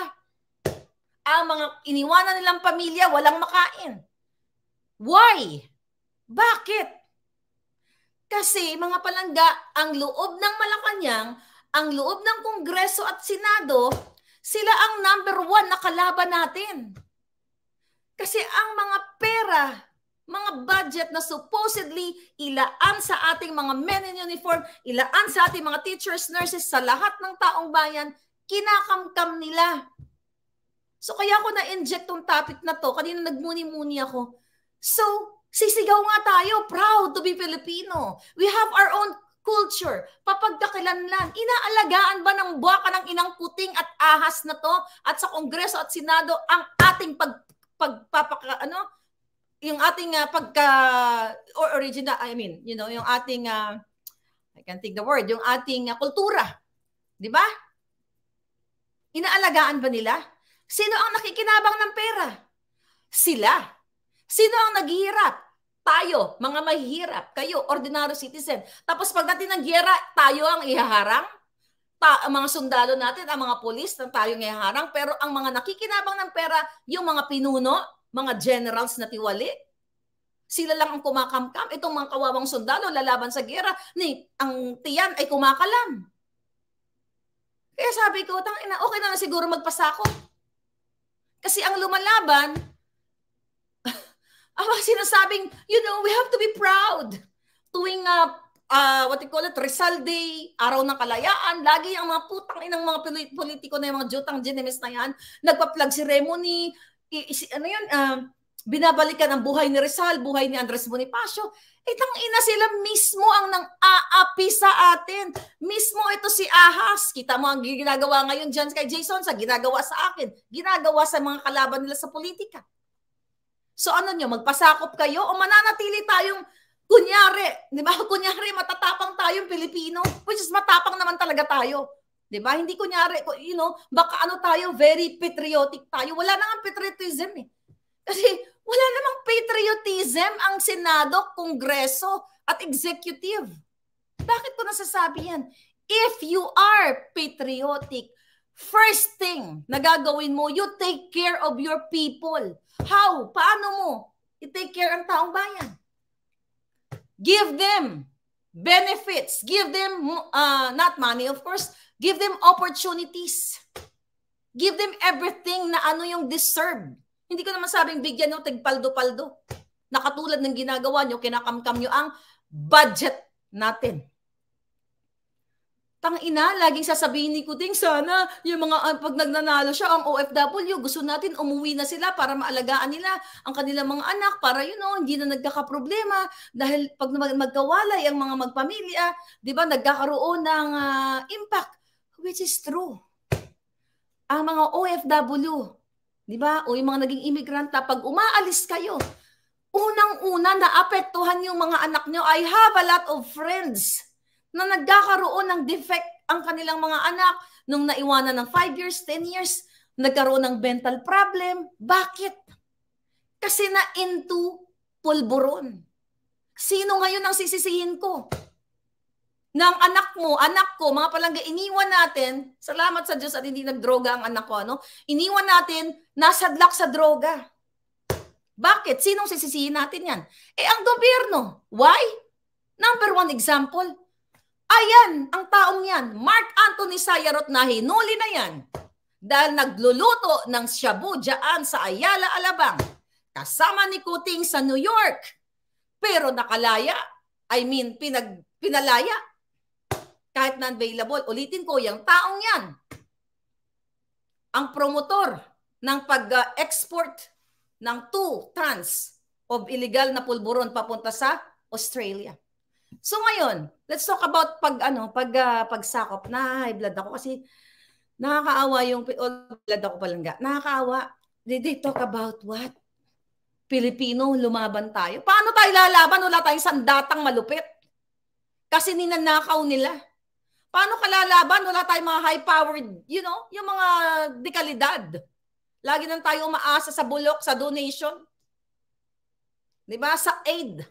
Ang ah, mga iniwanan nilang pamilya, walang makain. Why? Bakit? Kasi mga palangga, ang loob ng Malacanang, ang loob ng Kongreso at Senado, sila ang number one na kalaban natin. Kasi ang mga pera mga budget na supposedly ilaan sa ating mga men in uniform, ilaan sa ating mga teachers, nurses, sa lahat ng taong bayan, kinakamkam nila. So kaya ako na-inject tong topic na to. Kanina nagmuni-muni ako. So, sisigaw nga tayo, proud to be Filipino. We have our own culture, papagkakilanlan, inaalagaan ba ng buwaka ng inang puting at ahas na to at sa Kongreso at Senado ang ating pag, pagpapaka, ano, yung ating uh, pagka or original I mean, you know, yung ating uh, I can't think the word, yung ating uh, kultura. 'Di ba? Inaalagaan ba nila? Sino ang nakikinabang ng pera? Sila. Sino ang naghihirap? Tayo, mga mahihirap. Kayo, ordinary citizen. Tapos pagdating ng giyera, tayo ang ihaharang? Ta- ang mga sundalo natin, ang mga polis, na tayong ihaharang. Pero ang mga nakikinabang ng pera, yung mga pinuno, mga generals na tiwali. Sila lang ang kumakamkam. Itong mga kawawang sundalo lalaban sa gera, ni ang tiyan ay kumakalam. Kaya sabi ko, tang ina, okay na na siguro magpasakot. Kasi ang lumalaban, ang sinasabing, you know, we have to be proud. Tuwing uh, uh, what you call it, Rizal Day, Araw ng Kalayaan, lagi ang mga putang inang mga politiko na yung mga jutang genimes na yan, nagpa-plug ceremony, ano yun, uh, binabalikan ang buhay ni Rizal, buhay ni Andres Bonifacio. Itang eh, ina sila mismo ang nang aapi sa atin. Mismo ito si Ahas. Kita mo ang ginagawa ngayon dyan kay Jason sa ginagawa sa akin. Ginagawa sa mga kalaban nila sa politika. So ano nyo, magpasakop kayo o mananatili tayong kunyari, di ba? Kunyari, matatapang tayong Pilipino, which is matapang naman talaga tayo. 'Di ba? Hindi ko, you know, baka ano tayo, very patriotic tayo. Wala nang ang patriotism eh. Kasi wala namang patriotism ang Senado, Kongreso at Executive. Bakit ko nasasabi yan? If you are patriotic, first thing na gagawin mo, you take care of your people. How? Paano mo? You take care ang taong bayan. Give them benefits. Give them, uh, not money of course, Give them opportunities. Give them everything na ano yung deserve. Hindi ko naman sabing bigyan ng tagpaldo-paldo. Nakatulad ng ginagawa nyo, kinakamkam nyo ang budget natin. Tang ina, laging sasabihin ni Kuting, sana yung mga ah, pag nagnanalo siya, ang OFW, gusto natin umuwi na sila para maalagaan nila ang kanilang mga anak para you know, hindi na nagkakaproblema dahil pag magkawalay ang mga magpamilya, di ba, nagkakaroon ng uh, impact Which is true. Ang mga OFW, di ba? O yung mga naging imigranta, pag umaalis kayo, unang-una naapektuhan yung mga anak nyo. I have a lot of friends na nagkakaroon ng defect ang kanilang mga anak nung naiwanan ng 5 years, 10 years, nagkaroon ng mental problem. Bakit? Kasi na into pulburon. Sino ngayon ang sisisihin ko? ng anak mo, anak ko, mga palangga, iniwan natin, salamat sa Diyos at hindi nagdroga ang anak ko, ano? iniwan natin, nasadlak sa droga. Bakit? Sinong sisisihin natin yan? Eh, ang gobyerno. Why? Number one example. Ayan, ang taong yan. Mark Anthony Sayarot na hinuli na yan. Dahil nagluluto ng shabu dyan sa Ayala Alabang. Kasama ni Kuting sa New York. Pero nakalaya. I mean, pinag, pinalaya kahit non-available. Ulitin ko, yung taong yan, ang promotor ng pag-export ng two tons of illegal na pulburon papunta sa Australia. So ngayon, let's talk about pag ano, pag uh, pagsakop na high blood ako kasi nakakaawa yung all oh, blood ako palangga. Nakakaawa. Did they talk about what? Pilipino, lumaban tayo. Paano tayo lalaban? Wala tayong sandatang malupit. Kasi ninanakaw nila. Paano kalalaban? Wala tayong mga high-powered, you know, yung mga dekalidad. Lagi nang tayo umaasa sa bulok, sa donation. Di ba? Sa aid.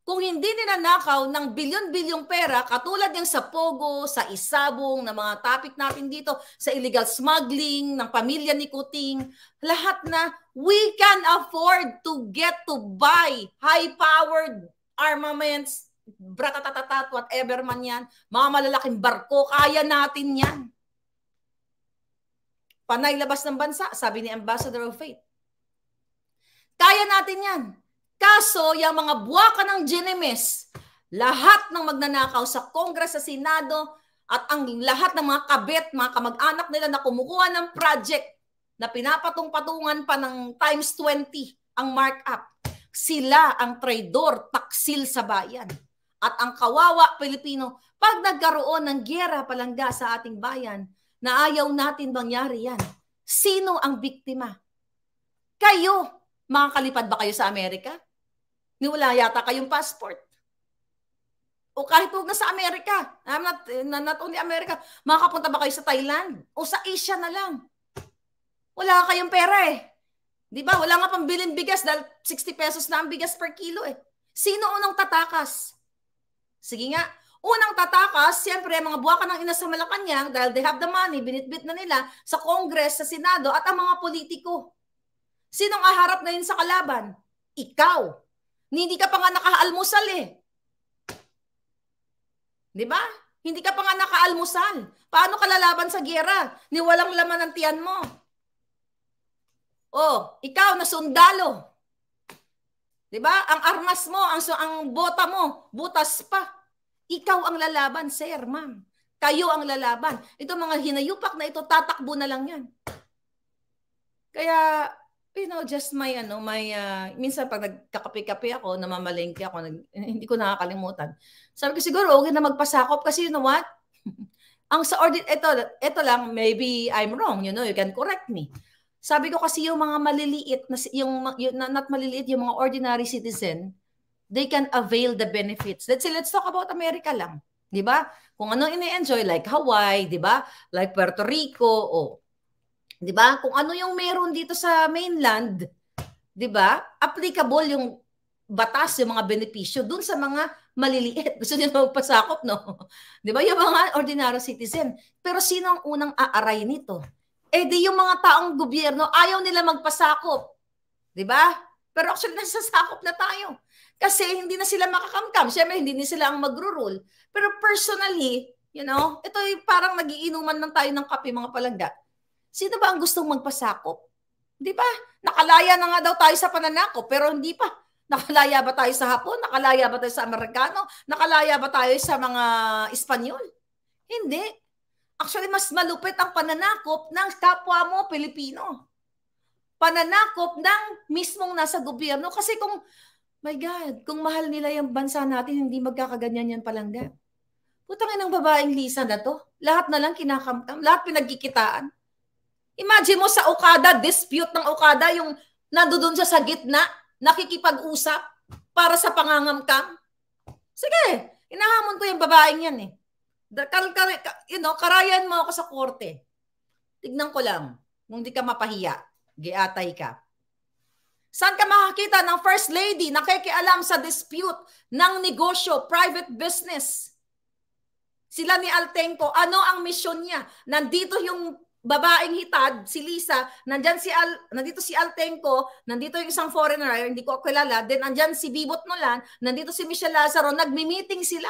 Kung hindi ninanakaw ng bilyon-bilyong pera, katulad yung sa Pogo, sa Isabong, na mga topic natin dito, sa illegal smuggling, ng pamilya ni Kuting, lahat na we can afford to get to buy high-powered armaments bratatatat, whatever man yan, mga malalaking barko, kaya natin yan. Panay labas ng bansa, sabi ni Ambassador of Faith. Kaya natin yan. Kaso, yung mga buwaka ng Genemes, lahat ng magnanakaw sa Kongres, sa Senado, at ang lahat ng mga kabit, mga kamag-anak nila na kumukuha ng project na pinapatong-patungan pa ng times 20 ang markup, sila ang traidor, taksil sa bayan at ang kawawa Pilipino pag nagkaroon ng gyera palangga sa ating bayan na ayaw natin mangyari yan. Sino ang biktima? Kayo! Makakalipad ba kayo sa Amerika? Niwala yata kayong passport. O kahit huwag na sa Amerika. I'm not, not only Amerika. Makakapunta ba kayo sa Thailand? O sa Asia na lang? Wala kayong pera eh. Di ba? Wala nga pang pambiling bigas dahil 60 pesos na ang bigas per kilo eh. Sino unang tatakas? Sige nga, Unang tatakas, siyempre, mga buwaka ng ina sa Malacanang dahil they have the money, binitbit na nila sa Congress, sa Senado, at ang mga politiko. Sinong aharap ngayon sa kalaban? Ikaw. Hindi ka pa nga nakaalmusal eh. Di ba? Hindi ka pa nga nakaalmusal. Paano ka lalaban sa gera? Ni walang laman ang tiyan mo. Oh, ikaw na sundalo. 'Di ba? Ang armas mo, ang ang bota mo, butas pa. Ikaw ang lalaban, sir, ma'am. Kayo ang lalaban. Ito mga hinayupak na ito, tatakbo na lang 'yan. Kaya you know, just my ano, my uh, minsan pag nagkakape-kape ako, namamalengke ako, nag, hindi ko nakakalimutan. Sabi ko siguro okay na magpasakop kasi you know what? ang sa ordi ito, ito lang maybe I'm wrong, you know, you can correct me. Sabi ko kasi yung mga maliliit, na, yung, yung not maliliit, yung mga ordinary citizen, they can avail the benefits. Let's say, let's talk about America lang. Di ba? Kung ano ini-enjoy, like Hawaii, di ba? Like Puerto Rico, o. Oh. Di ba? Kung ano yung meron dito sa mainland, di ba? Applicable yung batas, yung mga benepisyo dun sa mga maliliit. Gusto nyo na magpasakop, no? Di ba? Yung mga ordinary citizen. Pero sino ang unang aaray nito? eh di yung mga taong gobyerno, ayaw nila magpasakop. Di ba? Pero actually, nasasakop na tayo. Kasi hindi na sila makakamkam. Siyempre, hindi na sila ang magro-rule. Pero personally, you know, ito ay parang nagiinuman lang tayo ng kape, mga palangga. Sino ba ang gustong magpasakop? Di ba? Nakalaya na nga daw tayo sa pananakop, pero hindi pa. Nakalaya ba tayo sa Hapon? Nakalaya ba tayo sa Amerikano? Nakalaya ba tayo sa mga Espanyol? Hindi. Actually, mas malupit ang pananakop ng kapwa mo Pilipino. Pananakop ng mismong nasa gobyerno. Kasi kung, my God, kung mahal nila yung bansa natin, hindi magkakaganyan yan palangga. Putang ng babaeng Lisa na to. Lahat na lang kinakamkam, lahat pinagkikitaan. Imagine mo sa Okada, dispute ng Okada, yung nandoon siya sa gitna, nakikipag-usap para sa pangangamkam. Sige, inahamon ko yung babaeng yan eh. Kar, kar, you know, karayan mo ako sa korte. Tignan ko lang. Kung di ka mapahiya, giatay ka. Saan ka makakita ng First Lady nakikialam sa dispute ng negosyo, private business? Sila ni Altenko, ano ang misyon niya? Nandito yung babaeng hitad, si Lisa, nandyan si Al, nandito si Altenko, nandito yung isang foreigner, hindi ko kilala, then nandyan si Bibot Nolan, nandito si Michelle Lazaro, nagmi-meeting sila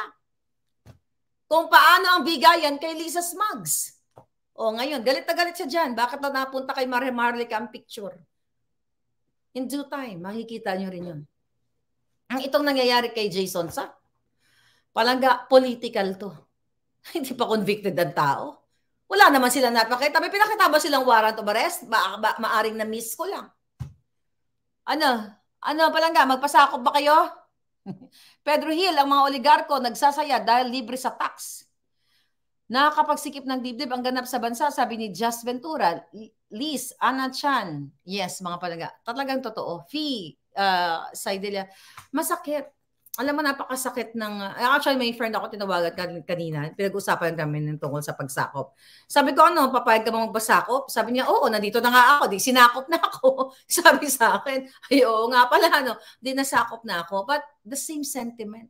kung paano ang bigayan kay Lisa Smugs. O ngayon, galit na galit siya dyan. Bakit na napunta kay Marie Marley ang picture? In due time, makikita nyo rin yun. Ang itong nangyayari kay Jason sa palangga political to. Hindi pa convicted ang tao. Wala naman sila napakita. May pinakita ba silang warrant of arrest? Ba, ba, maaring na-miss ko lang. Ano? Ano palangga? Magpasakop ba kayo? Pedro Hill, ang mga oligarko nagsasaya dahil libre sa tax. Nakakapagsikip ng dibdib ang ganap sa bansa, sabi ni Just Ventura, Liz, Ana Chan. Yes, mga palaga. Talagang totoo. Fee, uh, Saidelia. Masakit alam mo, napakasakit ng... Ah, actually, may friend ako tinawagan kanina. Pinag-usapan namin ng tungkol sa pagsakop. Sabi ko, ano, papayag ka ba magbasakop? Sabi niya, oo, nandito na nga ako. Di, sinakop na ako. Sabi sa akin, ay, oo nga pala, ano. Di, nasakop na ako. But the same sentiment.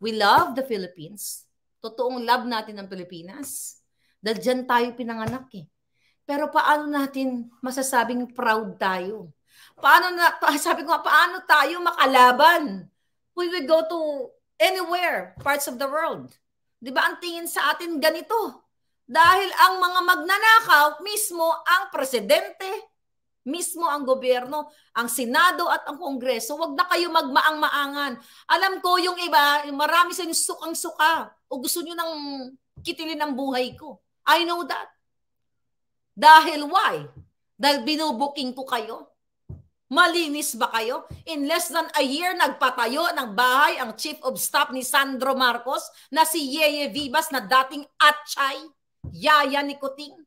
We love the Philippines. Totoong love natin ang Pilipinas. Dahil dyan tayo pinanganak eh. Pero paano natin masasabing proud tayo? Paano na, sabi ko, paano tayo makalaban? we will go to anywhere, parts of the world. Di ba ang tingin sa atin ganito? Dahil ang mga magnanakaw, mismo ang presidente, mismo ang gobyerno, ang Senado at ang Kongreso, Huwag na kayo magmaang-maangan. Alam ko yung iba, marami sa inyo sukang-suka o gusto niyo nang kitilin ang buhay ko. I know that. Dahil why? Dahil binubuking ko kayo. Malinis ba kayo? In less than a year, nagpatayo ng bahay ang chief of staff ni Sandro Marcos na si Yeye Vivas na dating atchay, yaya ni Kuting.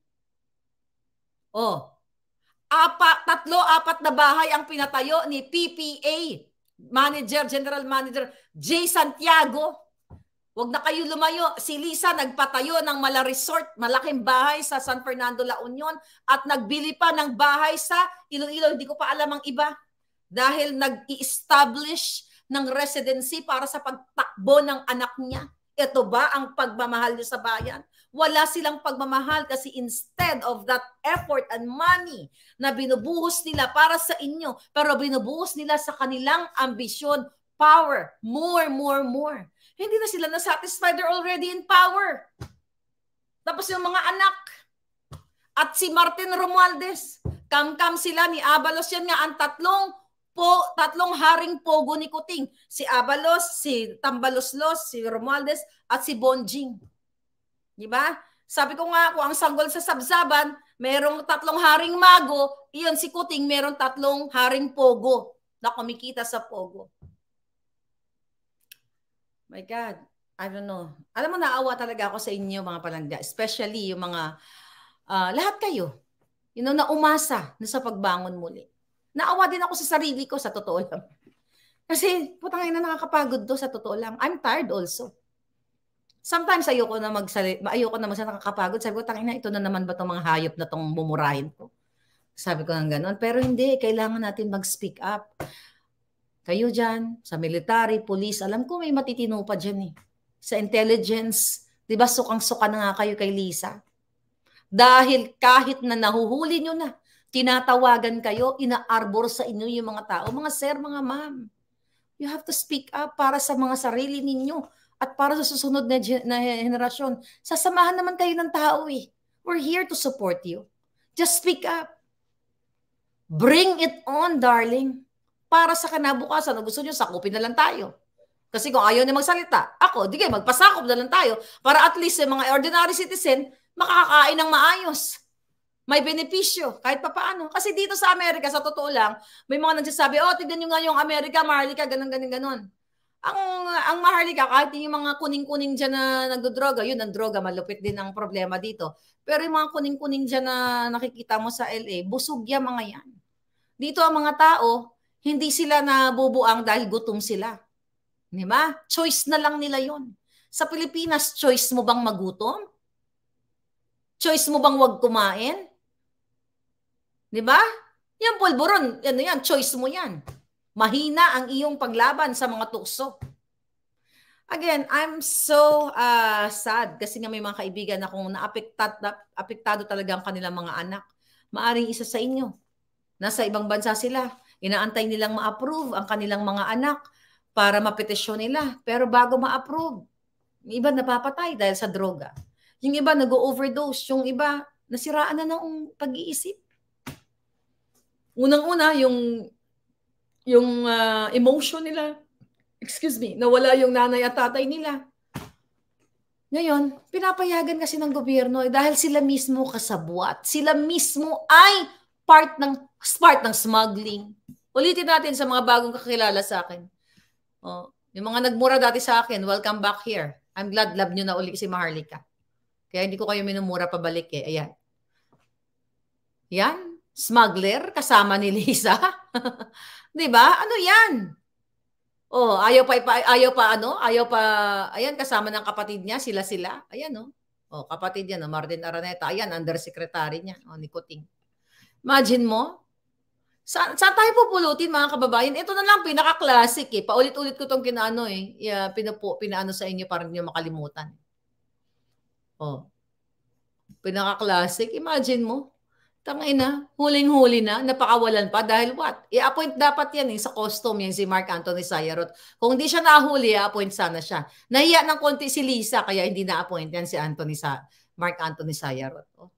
Oh, apa, tatlo, apat na bahay ang pinatayo ni PPA, Manager, General Manager Jay Santiago. Huwag na kayo lumayo. Si Lisa nagpatayo ng mala resort, malaking bahay sa San Fernando La Union at nagbili pa ng bahay sa Iloilo. Hindi ko pa alam ang iba. Dahil nag-i-establish ng residency para sa pagtakbo ng anak niya. Ito ba ang pagmamahal niya sa bayan? Wala silang pagmamahal kasi instead of that effort and money na binubuhos nila para sa inyo, pero binubuhos nila sa kanilang ambisyon, power, more, more, more. Hindi na sila na-satisfied. They're already in power. Tapos yung mga anak. At si Martin Romualdez. Kamkam sila ni Abalos. Yan nga ang tatlong po, tatlong haring pogo ni Kuting. Si Abalos, si Tambaloslos, si Romualdez, at si Bonjing. Di ba? Sabi ko nga, kung ang sanggol sa Sabsaban, merong tatlong haring mago, iyon si Kuting, merong tatlong haring pogo na kumikita sa pogo my God, I don't know. Alam mo, naawa talaga ako sa inyo mga palangga. Especially yung mga, uh, lahat kayo. You know, na na sa pagbangon muli. Naawa din ako sa sarili ko, sa totoo lang. Kasi, putang ina, nakakapagod to, sa totoo lang. I'm tired also. Sometimes ayoko na magsalita, ayoko na magsalita nakakapagod. Sabi ko, ina, ito na naman ba tong mga hayop na tong mumurahin ko? Sabi ko ng ganun. Pero hindi, kailangan natin mag-speak up. Kayo dyan, sa military, police, alam ko may matitino pa dyan eh. Sa intelligence, di ba sukang-suka na nga kayo kay Lisa? Dahil kahit na nahuhuli nyo na, tinatawagan kayo, inaarbor sa inyo yung mga tao. Mga sir, mga ma'am, you have to speak up para sa mga sarili ninyo at para sa susunod na, na henerasyon. Sasamahan naman kayo ng tao eh. We're here to support you. Just speak up. Bring it on, darling para sa kanabukasan. o gusto niyo, sakupin na lang tayo. Kasi kung ayaw niya magsalita, ako, dige, magpasakop na lang tayo para at least yung mga ordinary citizen makakain ng maayos. May benepisyo, kahit papaano. Kasi dito sa Amerika, sa totoo lang, may mga nagsasabi, oh, tignan nyo nga yung Amerika, Maharlika, ganun, ganun, ganun. Ang, ang Maharlika, kahit yung mga kuning-kuning dyan na nagdodroga, yun, ang droga, malupit din ang problema dito. Pero yung mga kuning-kuning dyan na nakikita mo sa LA, busog yan mga yan. Dito ang mga tao, hindi sila nabubuang dahil gutom sila. Di ba? Choice na lang nila yon. Sa Pilipinas, choice mo bang magutom? Choice mo bang wag kumain? Di ba? Yan pulburon. ano yan, choice mo yan. Mahina ang iyong paglaban sa mga tukso. Again, I'm so uh, sad kasi nga may mga kaibigan akong naapektad, apektado talaga ang kanilang mga anak. Maaring isa sa inyo. Nasa ibang bansa sila Inaantay nilang ma-approve ang kanilang mga anak para mapetisyon nila. Pero bago ma-approve, yung iba napapatay dahil sa droga. Yung iba nag-overdose. Yung iba nasiraan na ng pag-iisip. Unang-una, yung yung uh, emotion nila. Excuse me, nawala yung nanay at tatay nila. Ngayon, pinapayagan kasi ng gobyerno eh, dahil sila mismo kasabwat. Sila mismo ay part ng part ng smuggling. Ulitin natin sa mga bagong kakilala sa akin. Oh, yung mga nagmura dati sa akin, welcome back here. I'm glad love nyo na uli si Maharlika. Kaya hindi ko kayo minumura pabalik eh. Ayan. Yan. Smuggler, kasama ni Lisa. 'Di ba? Ano 'yan? Oh, ayaw pa, ayaw pa ano? Ayaw pa ayan kasama ng kapatid niya, sila sila. Ayan oh. Oh, kapatid niya, no? Martin Araneta. Ayan, undersecretary niya, oh, ni Kuting. Imagine mo, sa, saan tayo pupulutin mga kababayan? Ito na lang, pinaka-classic eh. Paulit-ulit ko itong kinaano eh. Yeah, pinapo, pinaano sa inyo para niyo makalimutan. Oh. Pinaka-classic. Imagine mo. Tangay na, huling-huli na, napakawalan pa dahil what? I-appoint dapat yan eh, sa costume yan si Mark Anthony Sayarot. Kung hindi siya nahuli, i-appoint sana siya. Nahiya ng konti si Lisa kaya hindi na-appoint yan si Anthony sa Mark Anthony Sayarot. Oh.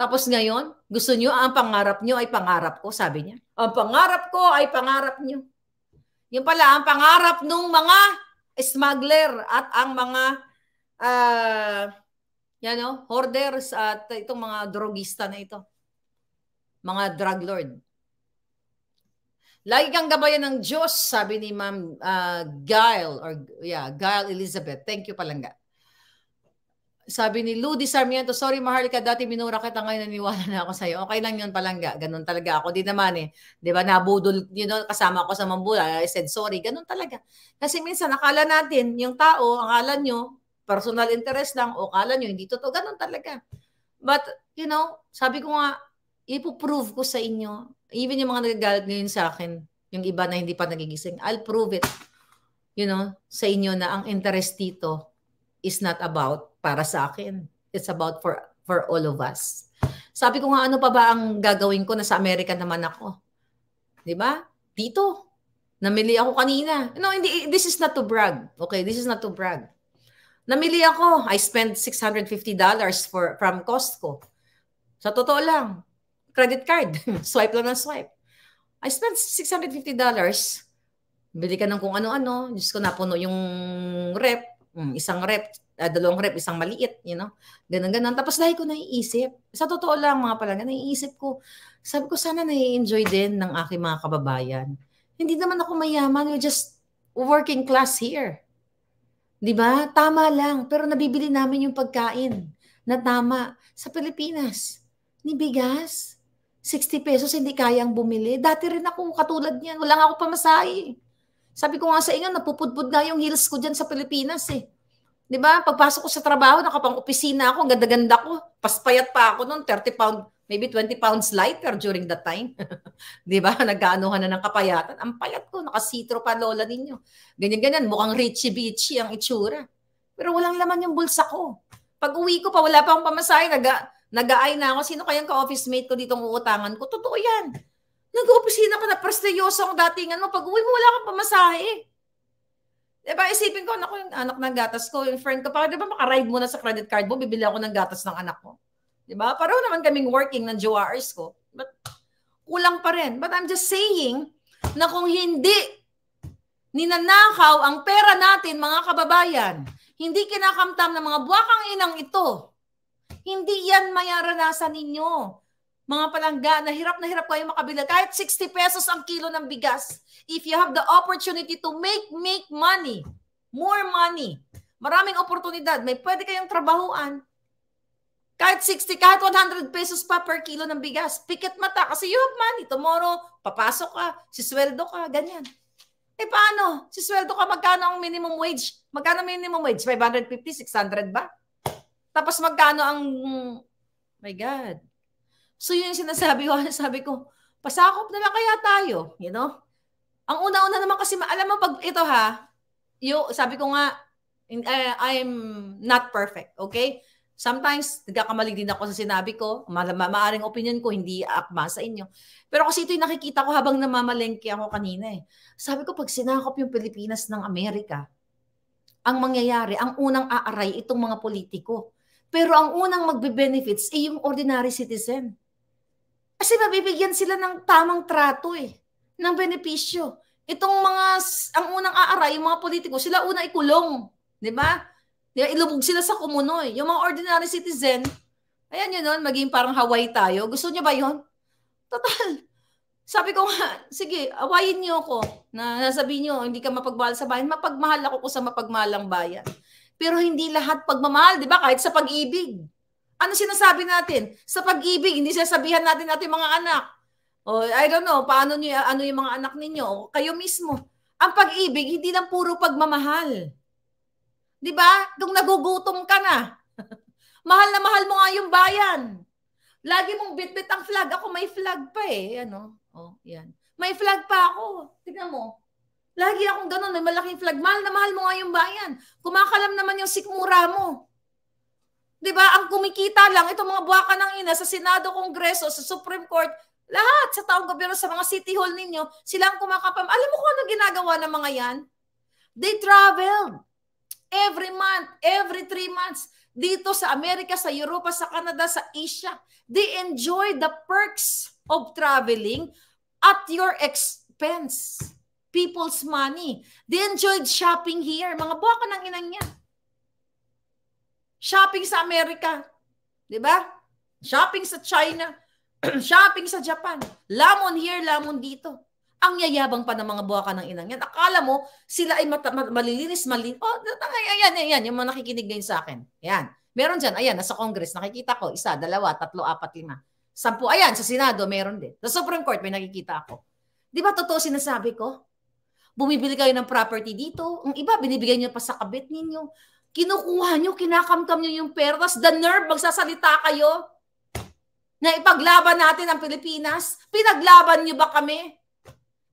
Tapos ngayon, gusto niyo ah, ang pangarap niyo ay pangarap ko, sabi niya. Ang pangarap ko ay pangarap niyo. Yung pala ang pangarap nung mga smuggler at ang mga uh, yan no, oh, hoarders at itong mga drugista na ito. Mga drug lord. Lagi kang gabayan ng Diyos, sabi ni Ma'am uh, Gail or yeah, Gail Elizabeth. Thank you palangga sabi ni Lou Sarmiento, sorry Maharlika, dati minura kita, ngayon naniwala na ako sa'yo. Okay lang yun palangga. Ganun talaga ako. Di naman eh. Di ba, nabudol, you know, kasama ko sa Mambula. I said, sorry. Ganun talaga. Kasi minsan, akala natin, yung tao, akala nyo, personal interest lang, o akala nyo, hindi totoo. Ganun talaga. But, you know, sabi ko nga, ipoprove ko sa inyo, even yung mga nagagalit ngayon sa akin, yung iba na hindi pa nagigising, I'll prove it, you know, sa inyo na ang interest dito is not about para sa akin. It's about for for all of us. Sabi ko nga ano pa ba ang gagawin ko na sa Amerika naman ako. 'Di ba? Dito. Namili ako kanina. No, hindi this is not to brag. Okay, this is not to brag. Namili ako. I spent $650 for from Costco. Sa totoo lang, credit card. swipe lang ng swipe. I spent $650. Bili ka ng kung ano-ano. Diyos ko, napuno yung rep. Mm, isang rep, uh, dalawang rep, isang maliit, you know. Ganun-ganun. Tapos lahi ko naiisip. Sa totoo lang mga pala, naiisip ko, sabi ko sana nai-enjoy din ng aking mga kababayan. Hindi naman ako mayaman, we're just working class here. 'Di ba? Tama lang, pero nabibili namin yung pagkain na tama sa Pilipinas. Ni bigas, 60 pesos hindi kayang bumili. Dati rin ako katulad niyan, wala nga ako pamasahe. Sabi ko nga sa inyo, napupudpud nga yung heels ko dyan sa Pilipinas eh. 'Di ba? Pagpasok ko sa trabaho, nakapang opisina ako, ganda-ganda ko. Paspayat pa ako noon, 30 pounds, maybe 20 pounds lighter during that time. 'Di ba? Nagkaanuhan na ng kapayatan. Ang payat ko, nakasitro pa lola ninyo. Ganyan-ganyan, mukhang richy Beachy ang itsura. Pero walang laman yung bulsa ko. Pag uwi ko pa, wala pa akong pamasahe, naga, nag-aay na ako. Sino kayang ka-office mate ko dito ang uutangan ko? Totoo yan. Nag-opisina ka na, presleyosa ang datingan mo. Pag uwi mo, wala kang pamasahe. Diba, isipin ko, ko yung anak ng gatas ko, yung friend ko, para diba makaride mo na sa credit card mo, bibili ako ng gatas ng anak ko. Diba? Pareho naman kaming working ng jowars ko. But kulang pa rin. But I'm just saying na kung hindi ninanakaw ang pera natin, mga kababayan, hindi kinakamtam ng mga buwakang inang ito, hindi yan mayaranasan ninyo. Mga palangga, nahirap na hirap kayo makabila. Kahit 60 pesos ang kilo ng bigas. If you have the opportunity to make, make money. More money. Maraming oportunidad. May pwede kayong trabahuan. Kahit 60, kahit 100 pesos pa per kilo ng bigas. Pikit mata kasi you have money. Tomorrow, papasok ka, sisweldo ka, ganyan. Eh paano? Sisweldo ka, magkano ang minimum wage? Magkano minimum wage? 550, 600 ba? Tapos magkano ang... My God. So yun yung sinasabi ko. Sabi ko, pasakop na lang kaya tayo. You know? Ang una-una naman kasi, alam mo pag ito ha, yo sabi ko nga, uh, I'm not perfect. Okay? Sometimes, nagkakamali din ako sa sinabi ko. Ma- ma- maaring opinion ko, hindi akma sa inyo. Pero kasi ito yung nakikita ko habang namamalengke ako kanina eh. Sabi ko, pag sinakop yung Pilipinas ng Amerika, ang mangyayari, ang unang aaray itong mga politiko. Pero ang unang magbe-benefits ay eh, yung ordinary citizen. Kasi mabibigyan sila ng tamang trato eh, ng benepisyo. Itong mga, ang unang aaray, yung mga politiko, sila una ikulong. Di ba? Di Ilubog sila sa kumunoy. Yung mga ordinary citizen, ayan yun nun, maging parang Hawaii tayo. Gusto niya ba yon? Total. Sabi ko nga, sige, awayin niyo ako na nasabihin niyo, hindi ka mapagmahal sa bayan. Mapagmahal ako ko sa mapagmahalang bayan. Pero hindi lahat pagmamahal, di ba? Kahit sa pag-ibig. Ano sinasabi natin? Sa pag-ibig, hindi sasabihan natin natin mga anak. O, I don't know, paano niyo, ano yung mga anak ninyo? O, kayo mismo. Ang pag-ibig, hindi lang puro pagmamahal. Di ba? Nung nagugutom ka na. mahal na mahal mo nga yung bayan. Lagi mong bitbit ang flag. Ako may flag pa eh. Ano? Oh, yan. May flag pa ako. Tignan mo. Lagi akong ganun. May malaking flag. Mahal na mahal mo nga yung bayan. Kumakalam naman yung sikmura mo. 'Di ba? Ang kumikita lang itong mga buwaka ng ina sa Senado, Kongreso, sa Supreme Court, lahat sa taong gobyerno sa mga city hall ninyo, sila ang kumakapam. Alam mo kung ano ginagawa ng mga 'yan? They travel every month, every three months dito sa Amerika, sa Europa, sa Canada, sa Asia. They enjoy the perks of traveling at your expense. People's money. They enjoyed shopping here. Mga buwaka ng inang yan. Shopping sa Amerika. Di ba? Shopping sa China. Shopping sa Japan. Lamon here, lamon dito. Ang yayabang pa ng mga buwaka ng inang yan. Akala mo, sila ay mata- malilinis, malinis. Oh, ayan, ayan, ayan. Yung mga nakikinig ngayon sa akin. Ayan. Meron dyan. Ayan, nasa Congress. Nakikita ko. Isa, dalawa, tatlo, apat, lima. Sampu. Ayan, sa Senado, meron din. Sa Supreme Court, may nakikita ako. Di ba totoo sinasabi ko? Bumibili kayo ng property dito. Ang iba, binibigay niyo pa sa kabit ninyo. Kinukuha nyo, kinakamkam nyo yung pera, tapos the nerve, magsasalita kayo na ipaglaban natin ang Pilipinas. Pinaglaban nyo ba kami?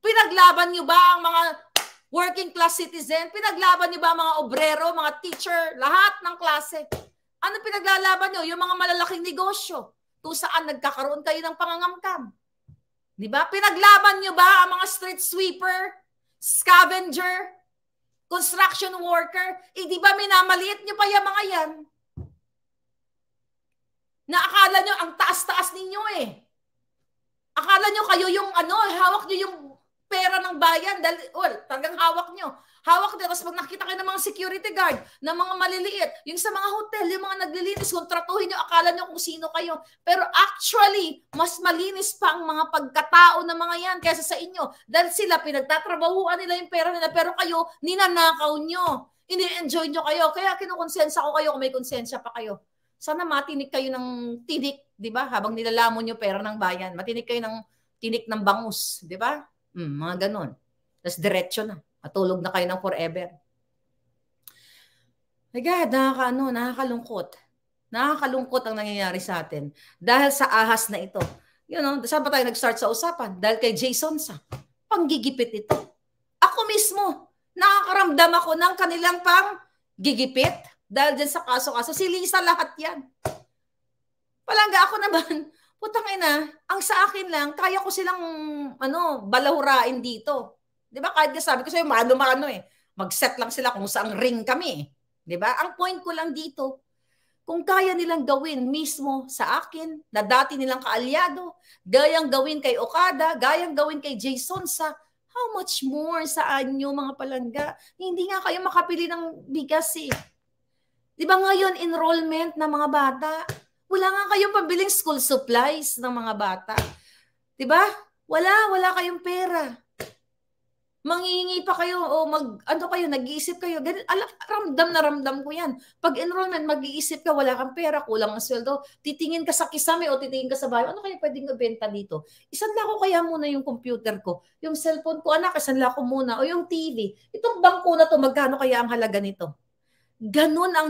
Pinaglaban nyo ba ang mga working class citizen? Pinaglaban nyo ba ang mga obrero, mga teacher, lahat ng klase? Ano pinaglalaban nyo? Yung mga malalaking negosyo. Kung saan nagkakaroon kayo ng pangangamkam. Di ba? Pinaglaban nyo ba ang mga street sweeper, scavenger, construction worker, eh di ba minamaliit nyo pa yung mga yan? Naakala akala nyo, ang taas-taas ninyo eh. Akala nyo kayo yung ano, hawak nyo yung pera ng bayan dahil well, talagang hawak nyo. Hawak nyo. Tapos pag nakita kayo ng mga security guard, ng mga maliliit, yung sa mga hotel, yung mga naglilinis, kontratuhin nyo, akala nyo kung sino kayo. Pero actually, mas malinis pa ang mga pagkatao ng mga yan kaysa sa inyo. Dahil sila, pinagtatrabahuan nila yung pera nila, pero kayo, ninanakaw nyo. Ini-enjoy nyo kayo. Kaya kinukonsensya ko kayo kung may konsensya pa kayo. Sana matinik kayo ng tinik, di ba? Habang nilalamon nyo pera ng bayan. Matinik kayo ng tinik ng bangus, di ba? Mm, mga ganon. Tapos diretso na. Matulog na kayo ng forever. My God, nakaka, ano, nakakalungkot. Nakakalungkot ang nangyayari sa atin dahil sa ahas na ito. You know, saan ba tayo nag-start sa usapan? Dahil kay Jason sa panggigipit ito. Ako mismo, nakakaramdam ako ng kanilang pang gigipit dahil din sa kaso-kaso. Silisa lahat yan. Palangga ako naman, putang ina, ang sa akin lang, kaya ko silang, ano, balahurain dito. Di ba? Kahit sabi ko sa'yo, mano-mano eh. Mag-set lang sila kung saang ring kami eh. Di ba? Ang point ko lang dito, kung kaya nilang gawin mismo sa akin, na dati nilang kaalyado, gayang gawin kay Okada, gayang gawin kay Jason sa how much more sa anyo mga palangga. Hindi nga kayo makapili ng bigas eh. Di ba ngayon, enrollment ng mga bata, wala nga kayong pabiling school supplies ng mga bata. 'Di ba? Wala, wala kayong pera. Mangingi pa kayo o mag ano kayo, nag-iisip kayo. Ganun, alam, ramdam na ramdam ko 'yan. Pag enrollment, mag-iisip ka, wala kang pera, kulang ang sweldo. Titingin ka sa kisame o titingin ka sa bahay. Ano kaya pwedeng ibenta dito? Isanla ko kaya muna yung computer ko, yung cellphone ko, anak, isanla ko muna o yung TV. Itong bangko na 'to, magkano kaya ang halaga nito? Ganun ang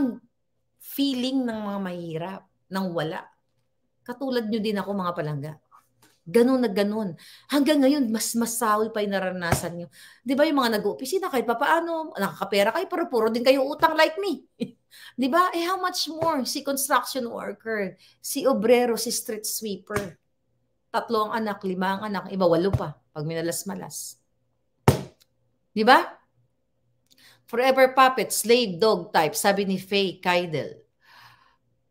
feeling ng mga mahirap nang wala. Katulad nyo din ako mga palangga. Ganun na ganun. Hanggang ngayon, mas masawi pa yung naranasan nyo. Di ba yung mga nag-opisina kahit papaano, nakakapera kayo, pero puro din kayo utang like me. Di ba? Eh, how much more? Si construction worker, si obrero, si street sweeper. Tatlo ang anak, lima ang anak, iba walo pa pag minalas-malas. Di ba? Forever puppet, slave dog type, sabi ni Faye Keidel.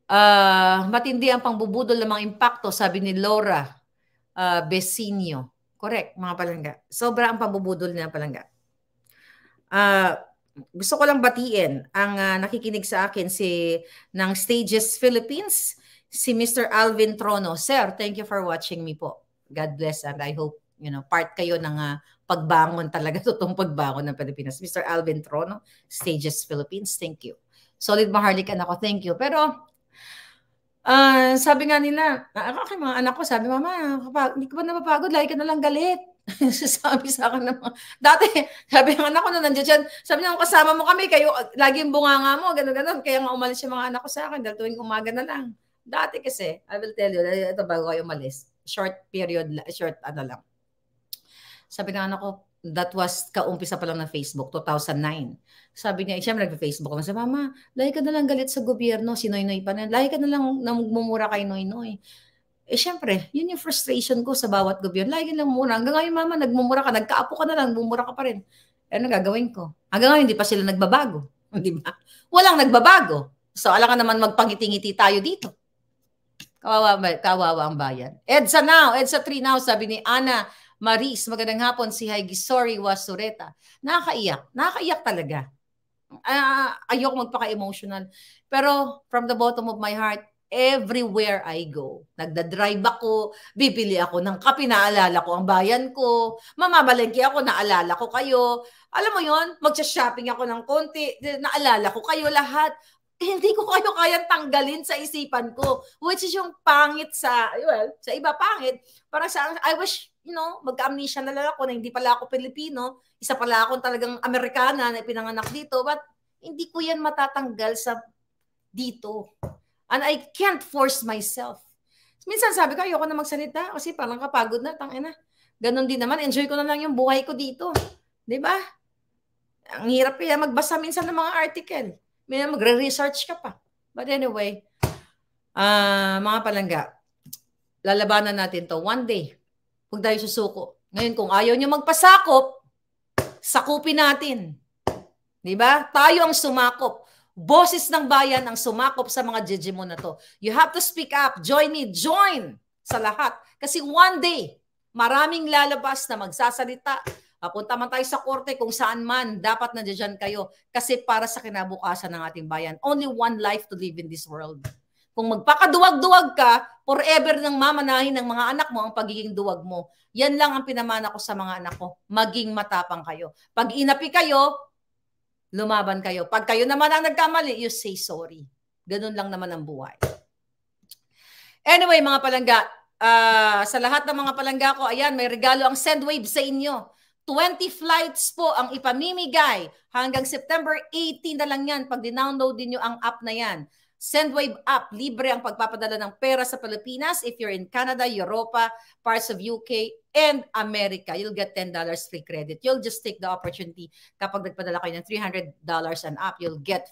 Uh, matindi ang pangbubudol ng mga impakto, sabi ni Laura uh, Besinio. Correct, mga palangga. Sobra ang pangbubudol niya, palangga. Uh, gusto ko lang batiin ang uh, nakikinig sa akin si ng Stages Philippines, si Mr. Alvin Trono. Sir, thank you for watching me po. God bless and I hope you know, part kayo ng uh, pagbangon talaga, totoong pagbangon ng Pilipinas. Mr. Alvin Trono, Stages Philippines, thank you. Solid Mahalikan ako, thank you. Pero Uh, sabi nga nila, ah, ako kay mga anak ko, sabi, mama, kapag, hindi ko ba napapagod, lagi ka na lang galit. sabi sa akin naman, dati, sabi ng anak ko na nandiyan dyan, sabi niya, kasama mo kami, kayo, laging yung bunganga mo, gano'n, gano'n. Kaya nga umalis yung mga anak ko sa akin, dahil tuwing umaga na lang. Dati kasi, I will tell you, ito bago kayo umalis, short period, short ano lang. Sabi ng anak ko, That was kaumpisa pa lang ng Facebook, 2009. Sabi niya, eh, siyempre nag-Facebook ako. Sabi, Mama, lahi ka na lang galit sa gobyerno, si Noynoy pa na. Lahi ka na lang namumura kay Noynoy. Eh syempre, yun yung frustration ko sa bawat gobyerno. Lagi lang mura. Hanggang ngayon, mama, nagmumura ka. Nagkaapo ka na lang, mumura ka pa rin. Eh, ano gagawin ko? Hanggang ngayon, hindi pa sila nagbabago. Di ba? Walang nagbabago. So, alam ka naman magpangiti-ngiti tayo dito. Kawawa, kawawa ang bayan. EDSA now, EDSA 3 now, sabi ni Ana Maris, magandang hapon si Haigi. Sorry, Wasureta. Nakakaiyak. Nakakaiyak talaga. Uh, ayoko magpaka-emotional. Pero from the bottom of my heart, everywhere I go. Nagda-drive ako, bibili ako ng kape, naalala ko ang bayan ko, mamamalengke ako, naalala ko kayo. Alam mo yon magsha-shopping ako ng konti, naalala ko kayo lahat. hindi ko kayo kayang tanggalin sa isipan ko. Which is yung pangit sa, well, sa iba pangit. Parang sa, I wish, you know, mag-amnesia na lang ako na hindi pala ako Pilipino. Isa pala akong talagang Amerikana na pinanganak dito. But hindi ko yan matatanggal sa dito. And I can't force myself. Minsan sabi ko, ayoko na magsalita kasi parang kapagod na, tangin na. Ganon din naman, enjoy ko na lang yung buhay ko dito. ba? Diba? Ang hirap kaya magbasa minsan ng mga article may magre-research ka pa. But anyway, uh, mga palangga, lalabanan natin to one day. Huwag tayo susuko. Ngayon, kung ayaw nyo magpasakop, sakupin natin. Di ba? Tayo ang sumakop. Boses ng bayan ang sumakop sa mga jejimo na to. You have to speak up. Join me. Join sa lahat. Kasi one day, maraming lalabas na magsasalita Punta man tayo sa korte kung saan man, dapat na dyan kayo. Kasi para sa kinabukasan ng ating bayan, only one life to live in this world. Kung magpakaduwag-duwag ka, forever nang mamanahin ng mga anak mo ang pagiging duwag mo. Yan lang ang pinamana ko sa mga anak ko. Maging matapang kayo. Pag inapi kayo, lumaban kayo. Pag kayo naman ang nagkamali, you say sorry. Ganun lang naman ang buhay. Anyway, mga palangga, uh, sa lahat ng mga palangga ko, ayan, may regalo ang Sendwave sa inyo. 20 flights po ang ipamimigay. Hanggang September 18 na lang yan pag dinownload din nyo ang app na yan. Sendwave app, libre ang pagpapadala ng pera sa Pilipinas if you're in Canada, Europa, parts of UK, and America. You'll get $10 free credit. You'll just take the opportunity kapag nagpadala kayo ng $300 and up, you'll get,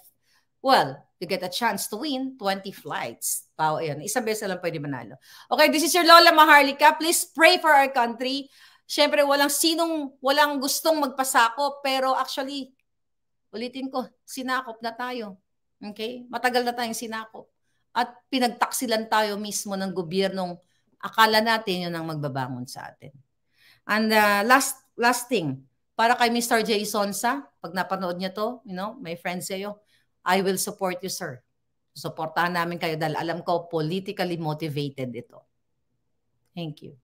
well, you get a chance to win 20 flights. Pao, ayun. Isang beses lang pwede manalo. Okay, this is your Lola Maharlika. Please pray for our country syempre walang sinong walang gustong magpasako. pero actually ulitin ko, sinakop na tayo. Okay? Matagal na tayong sinakop. At pinagtaksilan tayo mismo ng gobyernong akala natin yun ang magbabangon sa atin. And uh, last last thing, para kay Mr. Jason sa pag napanood niya to, you know, my friend sa'yo, I will support you, sir. Suportahan namin kayo dahil alam ko politically motivated ito. Thank you.